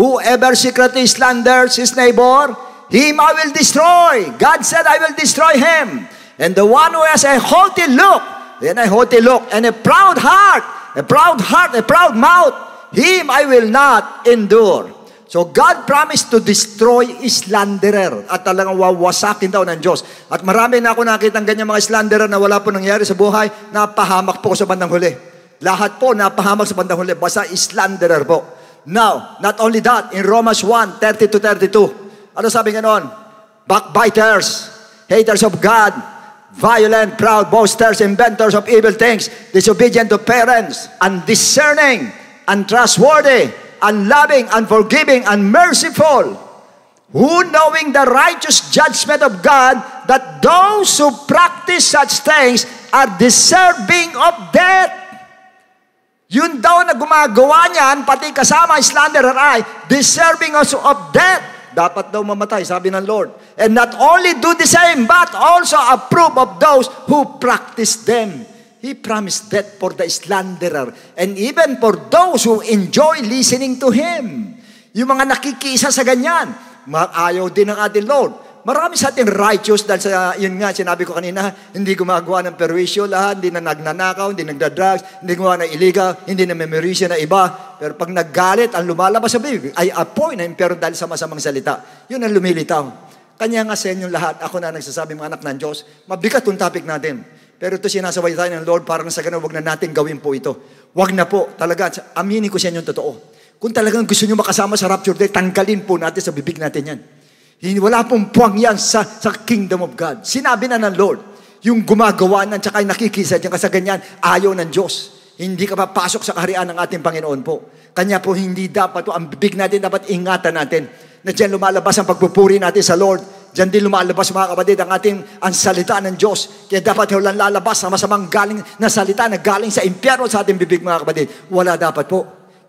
Whoever secretly slanders his neighbor, him I will destroy. God said, I will destroy him. And the one who has a haughty look, and a haughty look, and a proud heart, a proud heart, a proud mouth, him I will not endure. So God promised to destroy slanderer at talagang wawasakin daw ng Diyos. At marami na ako nakita ng ganyan mga slanderer na wala po nangyari sa buhay, napahamak po sa bandang huli. Lahat po napahamak sa bandang huli, basta slanderer po. Now, not only that, in Romans 1, 30 to 32, ano sabi nga noon? Backbiters, haters of God, violent, proud, boasters, inventors of evil things, disobedient to parents, undiscerning, untrustworthy, unloving, unforgiving, unmerciful, who knowing the righteous judgment of God, that those who practice such things are deserving of death. Yun daw na gumagawa niyan, pati kasama slanderer ay, deserving also of death dapat daw mamatay, sabi ng Lord. And not only do the same, but also approve of those who practice them. He promised death for the slanderer and even for those who enjoy listening to Him. Yung mga nakikisa sa ganyan, ayaw din ng ating Lord. Marami sa ating righteous dahil sa, yun nga, sinabi ko kanina, hindi gumagawa ng perwisyo lahat, hindi na nagnanakaw, hindi nagda-drugs, hindi gumawa ng illegal, hindi na memorisya na iba. Pero pag naggalit, ang lumalabas sa bibig, ay apoy na impero dahil sa masamang salita. Yun ang lumilitaw. Kanya nga sa inyong lahat, ako na nagsasabi mga anak ng Diyos, mabigat yung topic natin. Pero ito sinasaway tayo ng Lord, parang sa ganun, wag na natin gawin po ito. Wag na po, talaga, aminin ko sa inyo totoo. Kung talagang gusto nyo makasama sa rapture day, tanggalin po natin sa bibig natin yan. Wala pong puwang yan sa, sa kingdom of God. Sinabi na ng Lord, yung gumagawa ng tsaka nakikisa dyan kasi ganyan, ayaw ng Diyos. Hindi ka papasok sa kaharian ng ating Panginoon po. Kanya po hindi dapat po, ang bibig natin dapat ingatan natin na dyan lumalabas ang pagpupuri natin sa Lord. Diyan din lumalabas mga kapatid ang ating ang salita ng Diyos. Kaya dapat walang lalabas na masamang galing na salita na galing sa impyerno sa ating bibig mga kapatid. Wala dapat po.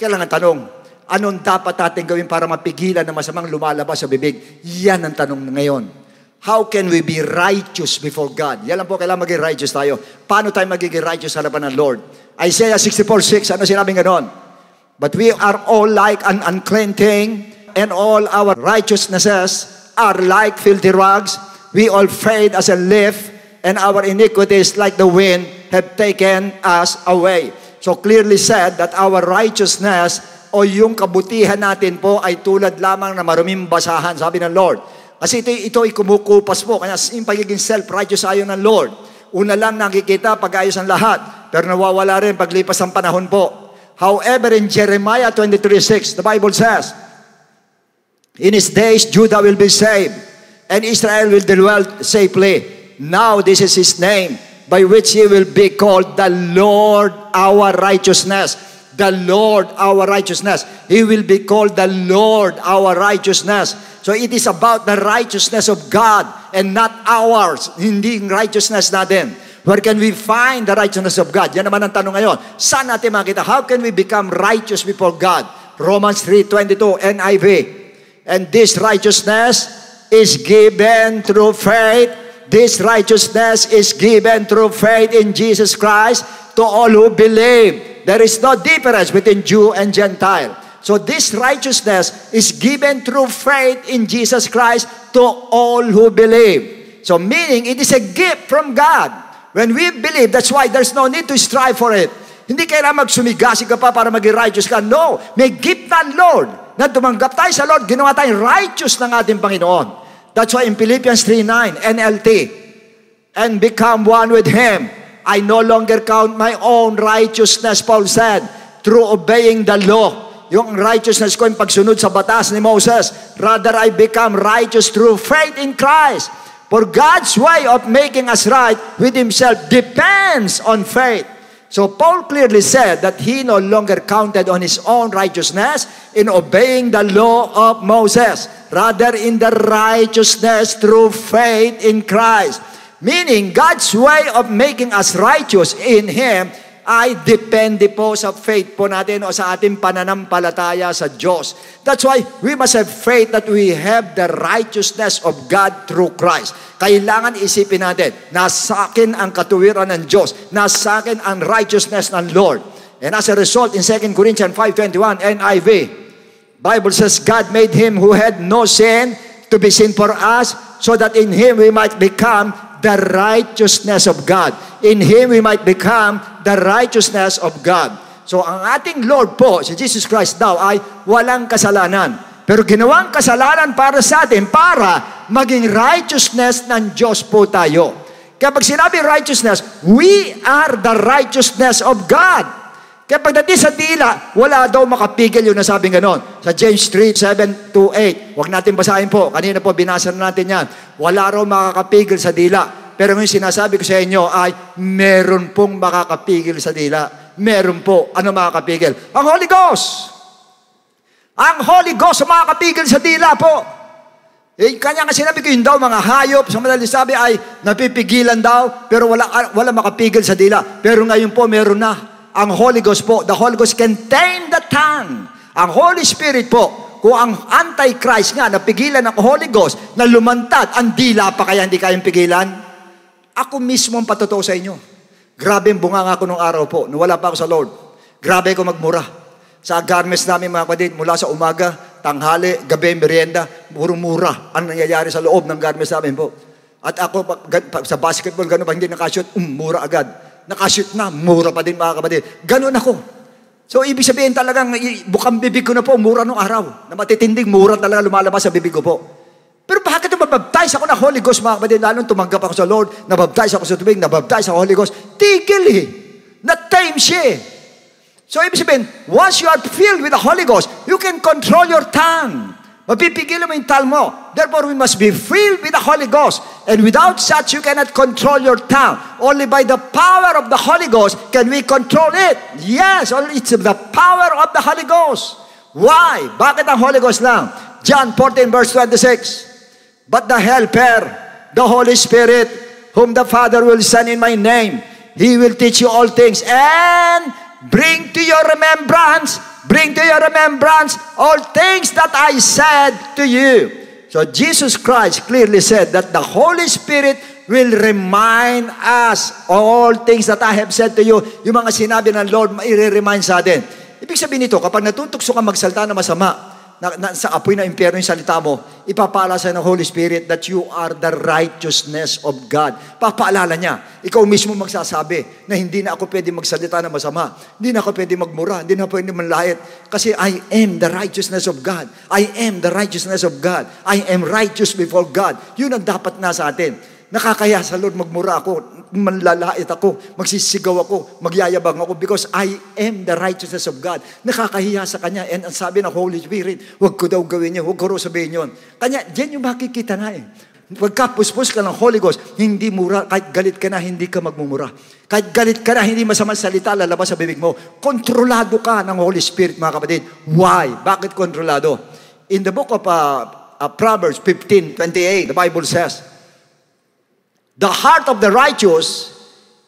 Kailangan tanong, Anong dapat natin gawin para mapigilan na masamang lumalabas sa bibig? Yan ang tanong ngayon. How can we be righteous before God? Yan lang po, kailangan maging righteous tayo. Paano tayo magiging righteous sa harapan ng Lord? Isaiah 64.6, ano sinabing ganon? But we are all like an unclean thing, and all our righteousnesses are like filthy rags. We all fade as a leaf, and our iniquities like the wind have taken us away. So clearly said that our righteousness o yung kabutihan natin po ay tulad lamang na maruming basahan, sabi ng Lord. Kasi ito, ito ay kumukupas po. Kaya yung pagiging self-righteous ayon ng Lord. Una lang nakikita pag-ayos ang lahat, pero nawawala rin paglipas ng panahon po. However, in Jeremiah 23.6, the Bible says, In his days, Judah will be saved, and Israel will dwell safely. Now this is his name, by which he will be called the Lord our righteousness the Lord our righteousness. He will be called the Lord our righteousness. So it is about the righteousness of God and not ours. Hindi yung righteousness natin. Where can we find the righteousness of God? Yan naman ang tanong ngayon. Saan natin makita? How can we become righteous before God? Romans 3.22 NIV. And this righteousness is given through faith. This righteousness is given through faith in Jesus Christ to all who believe. There is no difference between Jew and Gentile. So this righteousness is given through faith in Jesus Christ to all who believe. So meaning, it is a gift from God. When we believe, that's why there's no need to strive for it. Hindi kailangan magsumigasi ka pa para maging righteous ka. No, may gift ng Lord. Na tumanggap tayo sa Lord, ginawa tayong righteous ng ating Panginoon. That's why in Philippians 3.9, NLT, and become one with Him I no longer count my own righteousness, Paul said, through obeying the law. Yung righteousness ko, yung pagsunod sa batas ni Moses. Rather, I become righteous through faith in Christ. For God's way of making us right with Himself depends on faith. So Paul clearly said that he no longer counted on his own righteousness in obeying the law of Moses, rather in the righteousness through faith in Christ. Meaning, God's way of making us righteous in Him ay depende po sa faith po natin o sa ating pananampalataya sa Diyos. That's why we must have faith that we have the righteousness of God through Christ. Kailangan isipin natin, na sa akin ang katuwiran ng Diyos, na sa akin ang righteousness ng Lord. And as a result, in 2 Corinthians 5.21, NIV, Bible says, God made Him who had no sin to be sin for us, so that in Him we might become the righteousness of God. In Him we might become the righteousness of God. So ang ating Lord po, si Jesus Christ daw, ay walang kasalanan. Pero ginawang kasalanan para sa atin, para maging righteousness ng Diyos po tayo. Kapag sinabi righteousness, we are the righteousness of God. Kaya pagdating sa dila, wala daw makapigil yung nasabing ganon. Sa James 3, 7 to 8. Huwag natin basahin po. Kanina po, binasa na natin yan. Wala raw makakapigil sa dila. Pero ngayon sinasabi ko sa inyo ay meron pong makakapigil sa dila. Meron po. Ano makakapigil? Ang Holy Ghost! Ang Holy Ghost ang makakapigil sa dila po. Eh, kanya nga sinabi ko, yun daw, mga hayop, sa madaling sabi ay napipigilan daw, pero wala, wala makapigil sa dila. Pero ngayon po, meron na. Ang Holy Ghost po, the Holy Ghost can tame the tongue. Ang Holy Spirit po, kung ang Antichrist nga napigilan ng Holy Ghost na lumantad, ang dila pa kaya hindi kayong pigilan? Ako mismo ang patotoo sa inyo. Grabe ang bunga nga ako nung araw po, wala pa ako sa Lord. Grabe ko magmura. Sa garments namin mga kapatid, mula sa umaga, tanghali, gabi, merienda, puro mura ang nangyayari sa loob ng garments namin po. At ako, sa basketball, ganun pa, hindi nakashoot, um, mura agad nakashoot na, mura pa din mga kapatid. Ganon ako. So, ibig sabihin talagang, bukang bibig ko na po, mura nung araw. Na matitinding, mura talaga lumalabas sa bibig ko po. Pero bakit nababaptize ako na Holy Ghost, mga kapatid? Lalong tumanggap ako sa Lord, nababtize ako sa tubig, nababtize sa Holy Ghost. Tigil eh. Na-time siya eh. So, ibig sabihin, once you are filled with the Holy Ghost, you can control your tongue. Mapipigilan mo yung tal mo. Therefore, we must be filled with the Holy Ghost. And without such, you cannot control your tongue. Only by the power of the Holy Ghost can we control it. Yes, only it's the power of the Holy Ghost. Why? Bakit ang Holy Ghost lang? John 14 verse 26. But the Helper, the Holy Spirit, whom the Father will send in my name, He will teach you all things and bring to your remembrance, bring to your remembrance all things that I said to you. So Jesus Christ clearly said that the Holy Spirit will remind us all things that I have said to you. Yung mga sinabi ng Lord, maire-remind sa atin. Ibig sabihin nito, kapag natutukso ka magsalta na masama, na, na, sa apoy na impyerno yung salita mo, ipapala sa ng Holy Spirit that you are the righteousness of God. Papaalala niya. Ikaw mismo magsasabi na hindi na ako pwede magsalita na masama. Hindi na ako pwede magmura. Hindi na pwede manlayat. Kasi I am the righteousness of God. I am the righteousness of God. I am righteous before God. Yun ang dapat na sa atin nakakaya sa Lord, magmura ako, manlalait ako, magsisigaw ako, magyayabang ako because I am the righteousness of God. Nakakahiya sa Kanya. And ang sabi ng Holy Spirit, huwag ko daw gawin yun, huwag ko raw sabihin yun. Kanya, diyan yung makikita na eh. Pagka puspos ka ng Holy Ghost, hindi mura. Kahit galit ka na, hindi ka magmumura. Kahit galit ka na, hindi masamang salita lalabas sa bibig mo. Kontrolado ka ng Holy Spirit, mga kapatid. Why? Bakit kontrolado? In the book of uh, uh, Proverbs 15, 28, the Bible says, the heart of the righteous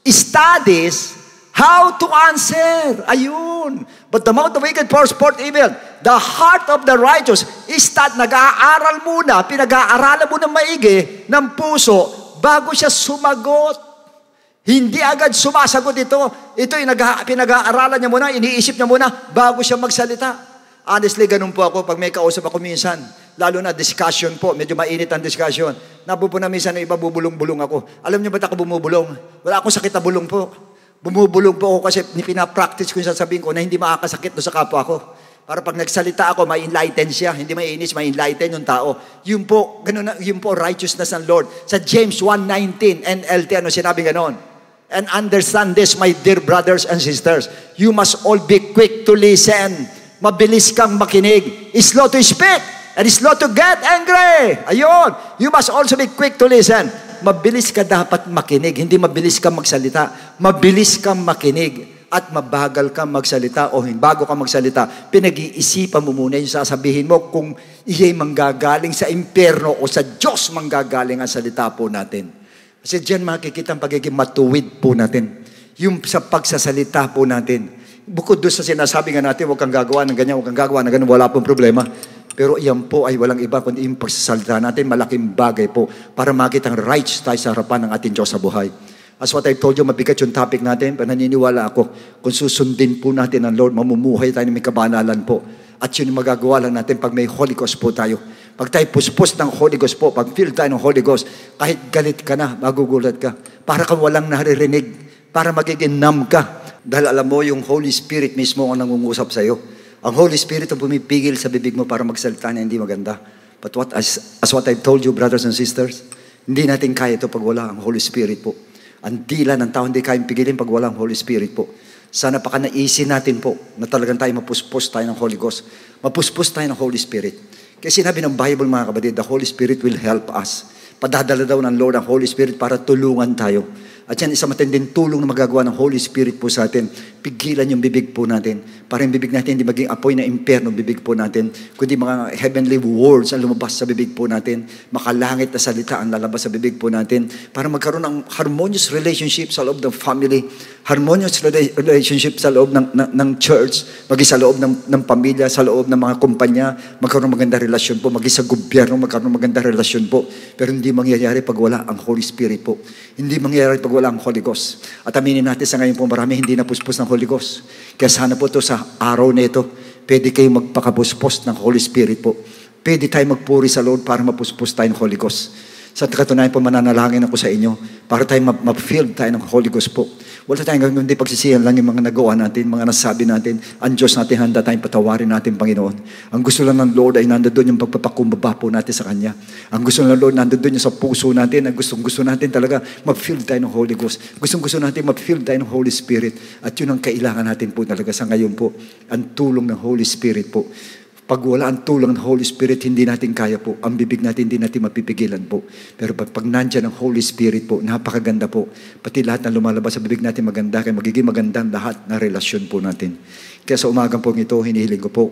studies how to answer. Ayun. But the mouth of the wicked pours forth evil. The heart of the righteous is that nag-aaral muna, pinag-aaralan muna maigi ng puso bago siya sumagot. Hindi agad sumasagot ito. Ito yung pinag-aaralan niya muna, iniisip niya muna bago siya magsalita. Honestly, ganun po ako pag may kausap ako minsan lalo na discussion po, medyo mainit ang discussion. Napupuna minsan na iba, bubulong-bulong ako. Alam niyo ba't ako bumubulong? Wala akong sakit na bulong po. Bumubulong po ako kasi pinapractice ko yung sasabihin ko na hindi makakasakit do sa kapwa ko. Para pag nagsalita ako, may enlighten siya. Hindi may inis, may enlighten yung tao. Yun po, ganun na, yun po righteousness ng Lord. Sa James 1.19, NLT, ano sinabi ganon? And understand this, my dear brothers and sisters. You must all be quick to listen. Mabilis kang makinig. Slow to speak and is not to get angry. Ayun. You must also be quick to listen. Mabilis ka dapat makinig. Hindi mabilis ka magsalita. Mabilis ka makinig. At mabagal ka magsalita o bago ka magsalita, pinag-iisipan mo muna yung sasabihin mo kung iyay manggagaling sa impyerno o sa Diyos manggagaling ang salita po natin. Kasi diyan makikita ang pagiging matuwid po natin. Yung sa pagsasalita po natin bukod doon sa sinasabi nga natin, huwag kang gagawa ng ganyan, huwag kang gagawa ng ganyan, wala pong problema. Pero iyan po ay walang iba kundi yung pagsasalita natin, malaking bagay po para makita ang rights tayo sa harapan ng ating Diyos sa buhay. As what I told you, mabigat yung topic natin, pero naniniwala ako, kung susundin po natin ang Lord, mamumuhay tayo ng may kabanalan po. At yun yung magagawa lang natin pag may Holy Ghost po tayo. Pag tayo puspos ng Holy Ghost po, pag feel tayo ng Holy Ghost, kahit galit ka na, magugulat ka. Para kang walang naririnig, para magiging numb ka. Dahil alam mo, yung Holy Spirit mismo ang nangungusap sa'yo. Ang Holy Spirit ang bumibigil sa bibig mo para magsalita na hindi maganda. But what, as, as what I've told you, brothers and sisters, hindi natin kaya ito pag wala ang Holy Spirit po. Ang dila ng tao hindi kayang pigilin pag wala ang Holy Spirit po. Sana pakanaisin natin po na talagang tayo mapuspos tayo ng Holy Ghost. Mapuspos tayo ng Holy Spirit. Kasi sinabi ng Bible mga kapatid, the Holy Spirit will help us. Padadala daw ng Lord ang Holy Spirit para tulungan tayo. At yan, isang matinding tulong na magagawa ng Holy Spirit po sa atin. Pigilan yung bibig po natin. Para yung bibig natin hindi maging apoy na impyerno bibig po natin, kundi mga heavenly words ang lumabas sa bibig po natin. Makalangit na salita ang lalabas sa bibig po natin. Para magkaroon ng harmonious relationship sa loob ng family, harmonious relationship sa loob ng, ng, ng church, maging sa loob ng, ng pamilya, sa loob ng mga kumpanya, magkaroon ng maganda relasyon po, maging sa gobyerno, magkaroon ng maganda relasyon po. Pero hindi mangyayari pag wala ang Holy Spirit po. Hindi mangyayari pag wala walang Holy Ghost. At aminin natin sa ngayon po, marami hindi napuspos ng Holy Ghost. Kaya sana po to sa araw na ito, pwede kayong magpakapuspos ng Holy Spirit po. Pwede tayong magpuri sa Lord para mapuspos tayo ng Holy Ghost. Sa katunayan po, mananalangin ako sa inyo para tayo ma-filled tayo ng Holy Ghost po. Wala tayong gagawin, hindi pagsisihan lang yung mga nagawa natin, mga nasabi natin. Ang Diyos natin, handa tayong patawarin natin, Panginoon. Ang gusto lang ng Lord ay nandoon yung pagpapakumbaba po natin sa Kanya. Ang gusto ng Lord, nandoon yung sa puso natin. Ang gustong gusto natin talaga, mag-fill tayo ng Holy Ghost. Gustong gusto natin mag-fill tayo ng Holy Spirit. At yun ang kailangan natin po talaga sa ngayon po. Ang tulong ng Holy Spirit po pag wala ang tulong ng Holy Spirit, hindi natin kaya po. Ang bibig natin, hindi natin mapipigilan po. Pero pag nandyan ang Holy Spirit po, napakaganda po. Pati lahat na lumalabas sa bibig natin maganda, kaya magiging maganda ang lahat na relasyon po natin. Kaya sa umagang po ito, hinihiling ko po,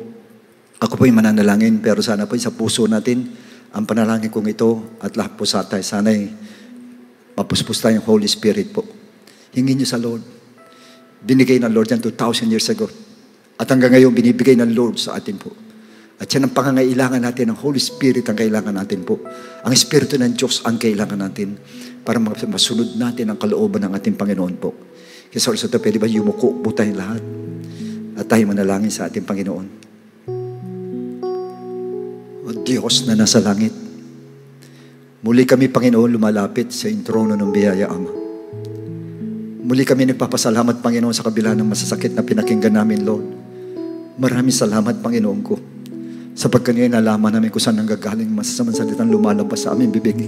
ako po yung mananalangin, pero sana po sa puso natin, ang panalangin kong ito at lahat po sa tayo, sana'y mapuspos tayong Holy Spirit po. Hingin niyo sa Lord. Binigay ng Lord yan 2,000 years ago. At hanggang ngayon, binibigay ng Lord sa atin po. At yan ang pangangailangan natin. Ang Holy Spirit ang kailangan natin po. Ang Espiritu ng Diyos ang kailangan natin para masunod natin ang kalooban ng ating Panginoon po. Kaya sa oras pwede ba yumuko po tayo lahat? At tayo manalangin sa ating Panginoon. O Diyos na nasa langit, muli kami, Panginoon, lumalapit sa introno ng biyaya, Ama. Muli kami nagpapasalamat, Panginoon, sa kabila ng masasakit na pinakinggan namin, Lord. Maraming salamat, Panginoon ko Sapagkat ngayon nalaman namin kung saan nanggagaling masasamang salitang lumalabas sa aming bibig.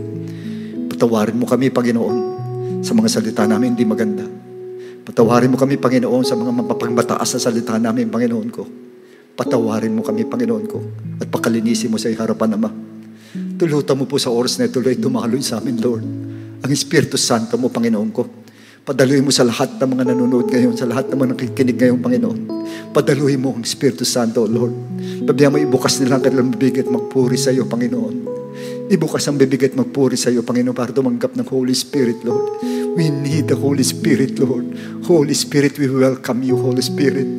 Patawarin mo kami, Panginoon, sa mga salita namin hindi maganda. Patawarin mo kami, Panginoon, sa mga mapapangbataas na salita namin, Panginoon ko. Patawarin mo kami, Panginoon ko, at pakalinisin mo sa harapan, Ama. Tulutan mo po sa oras na ituloy dumaloy sa amin, Lord. Ang Espiritu Santo mo, Panginoon ko Padaluhin mo sa lahat ng mga nanonood ngayon, sa lahat ng mga nakikinig ngayon, Panginoon. Padaluhin mo ang Espiritu Santo, Lord. Pabaya mo ibukas nila ang kanilang bibig at magpuri sa iyo, Panginoon. Ibukas ang bibig at magpuri sa iyo, Panginoon, para tumanggap ng Holy Spirit, Lord. We need the Holy Spirit, Lord. Holy Spirit, we welcome you, Holy Spirit.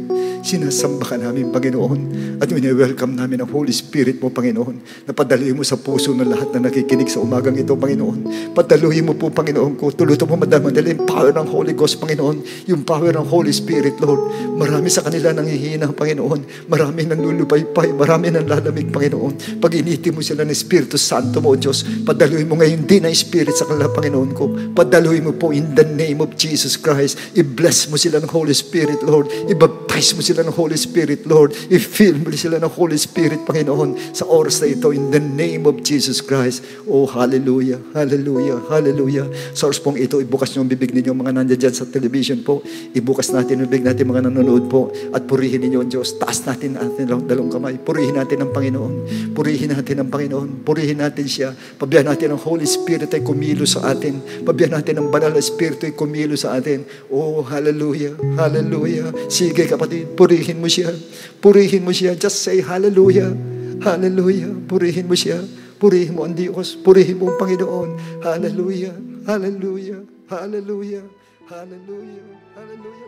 Sinasamba ka namin, Panginoon. At wini-welcome namin ang Holy Spirit mo, Panginoon. Na mo sa puso ng lahat na nakikinig sa umagang ito, Panginoon. Padaluyin mo po, Panginoon ko. Tuluto mo madamadali yung power ng Holy Ghost, Panginoon. Yung power ng Holy Spirit, Lord. Marami sa kanila nangihina, Panginoon. Marami nang lulupaypay. Marami nang lalamig, Panginoon. Pag initi mo sila ng Espiritu Santo mo, Diyos, padaluyin mo ngayon din ang Spirit sa kanila, Panginoon ko. Padaluyin mo po in the name of Jesus Christ. I-bless mo sila ng Holy Spirit, Lord. I-baptize mo sila sila ng Holy Spirit, Lord. I-fill mo sila ng Holy Spirit, Panginoon, sa oras na ito in the name of Jesus Christ. Oh, hallelujah, hallelujah, hallelujah. Sa oras pong ito, ibukas niyo ang bibig ninyo mga nandiyan dyan sa television po. Ibukas natin ang bibig natin mga nanonood po at purihin ninyo ang Diyos. Taas natin natin ang dalawang kamay. Purihin natin ang Panginoon. Purihin natin ang Panginoon. Purihin natin siya. Pabiyan natin ang Holy Spirit ay kumilo sa atin. Pabiyan natin ang banal na Espiritu ay kumilo sa atin. Oh, hallelujah, hallelujah. Sige kapatid, Purihin mo siya. Purihin mo siya. Just say, Hallelujah. Hallelujah. Purihin mo siya. Purihin mo ang Diyos. Purihin mo ang Panginoon. Hallelujah. Hallelujah. Hallelujah. Hallelujah. Hallelujah.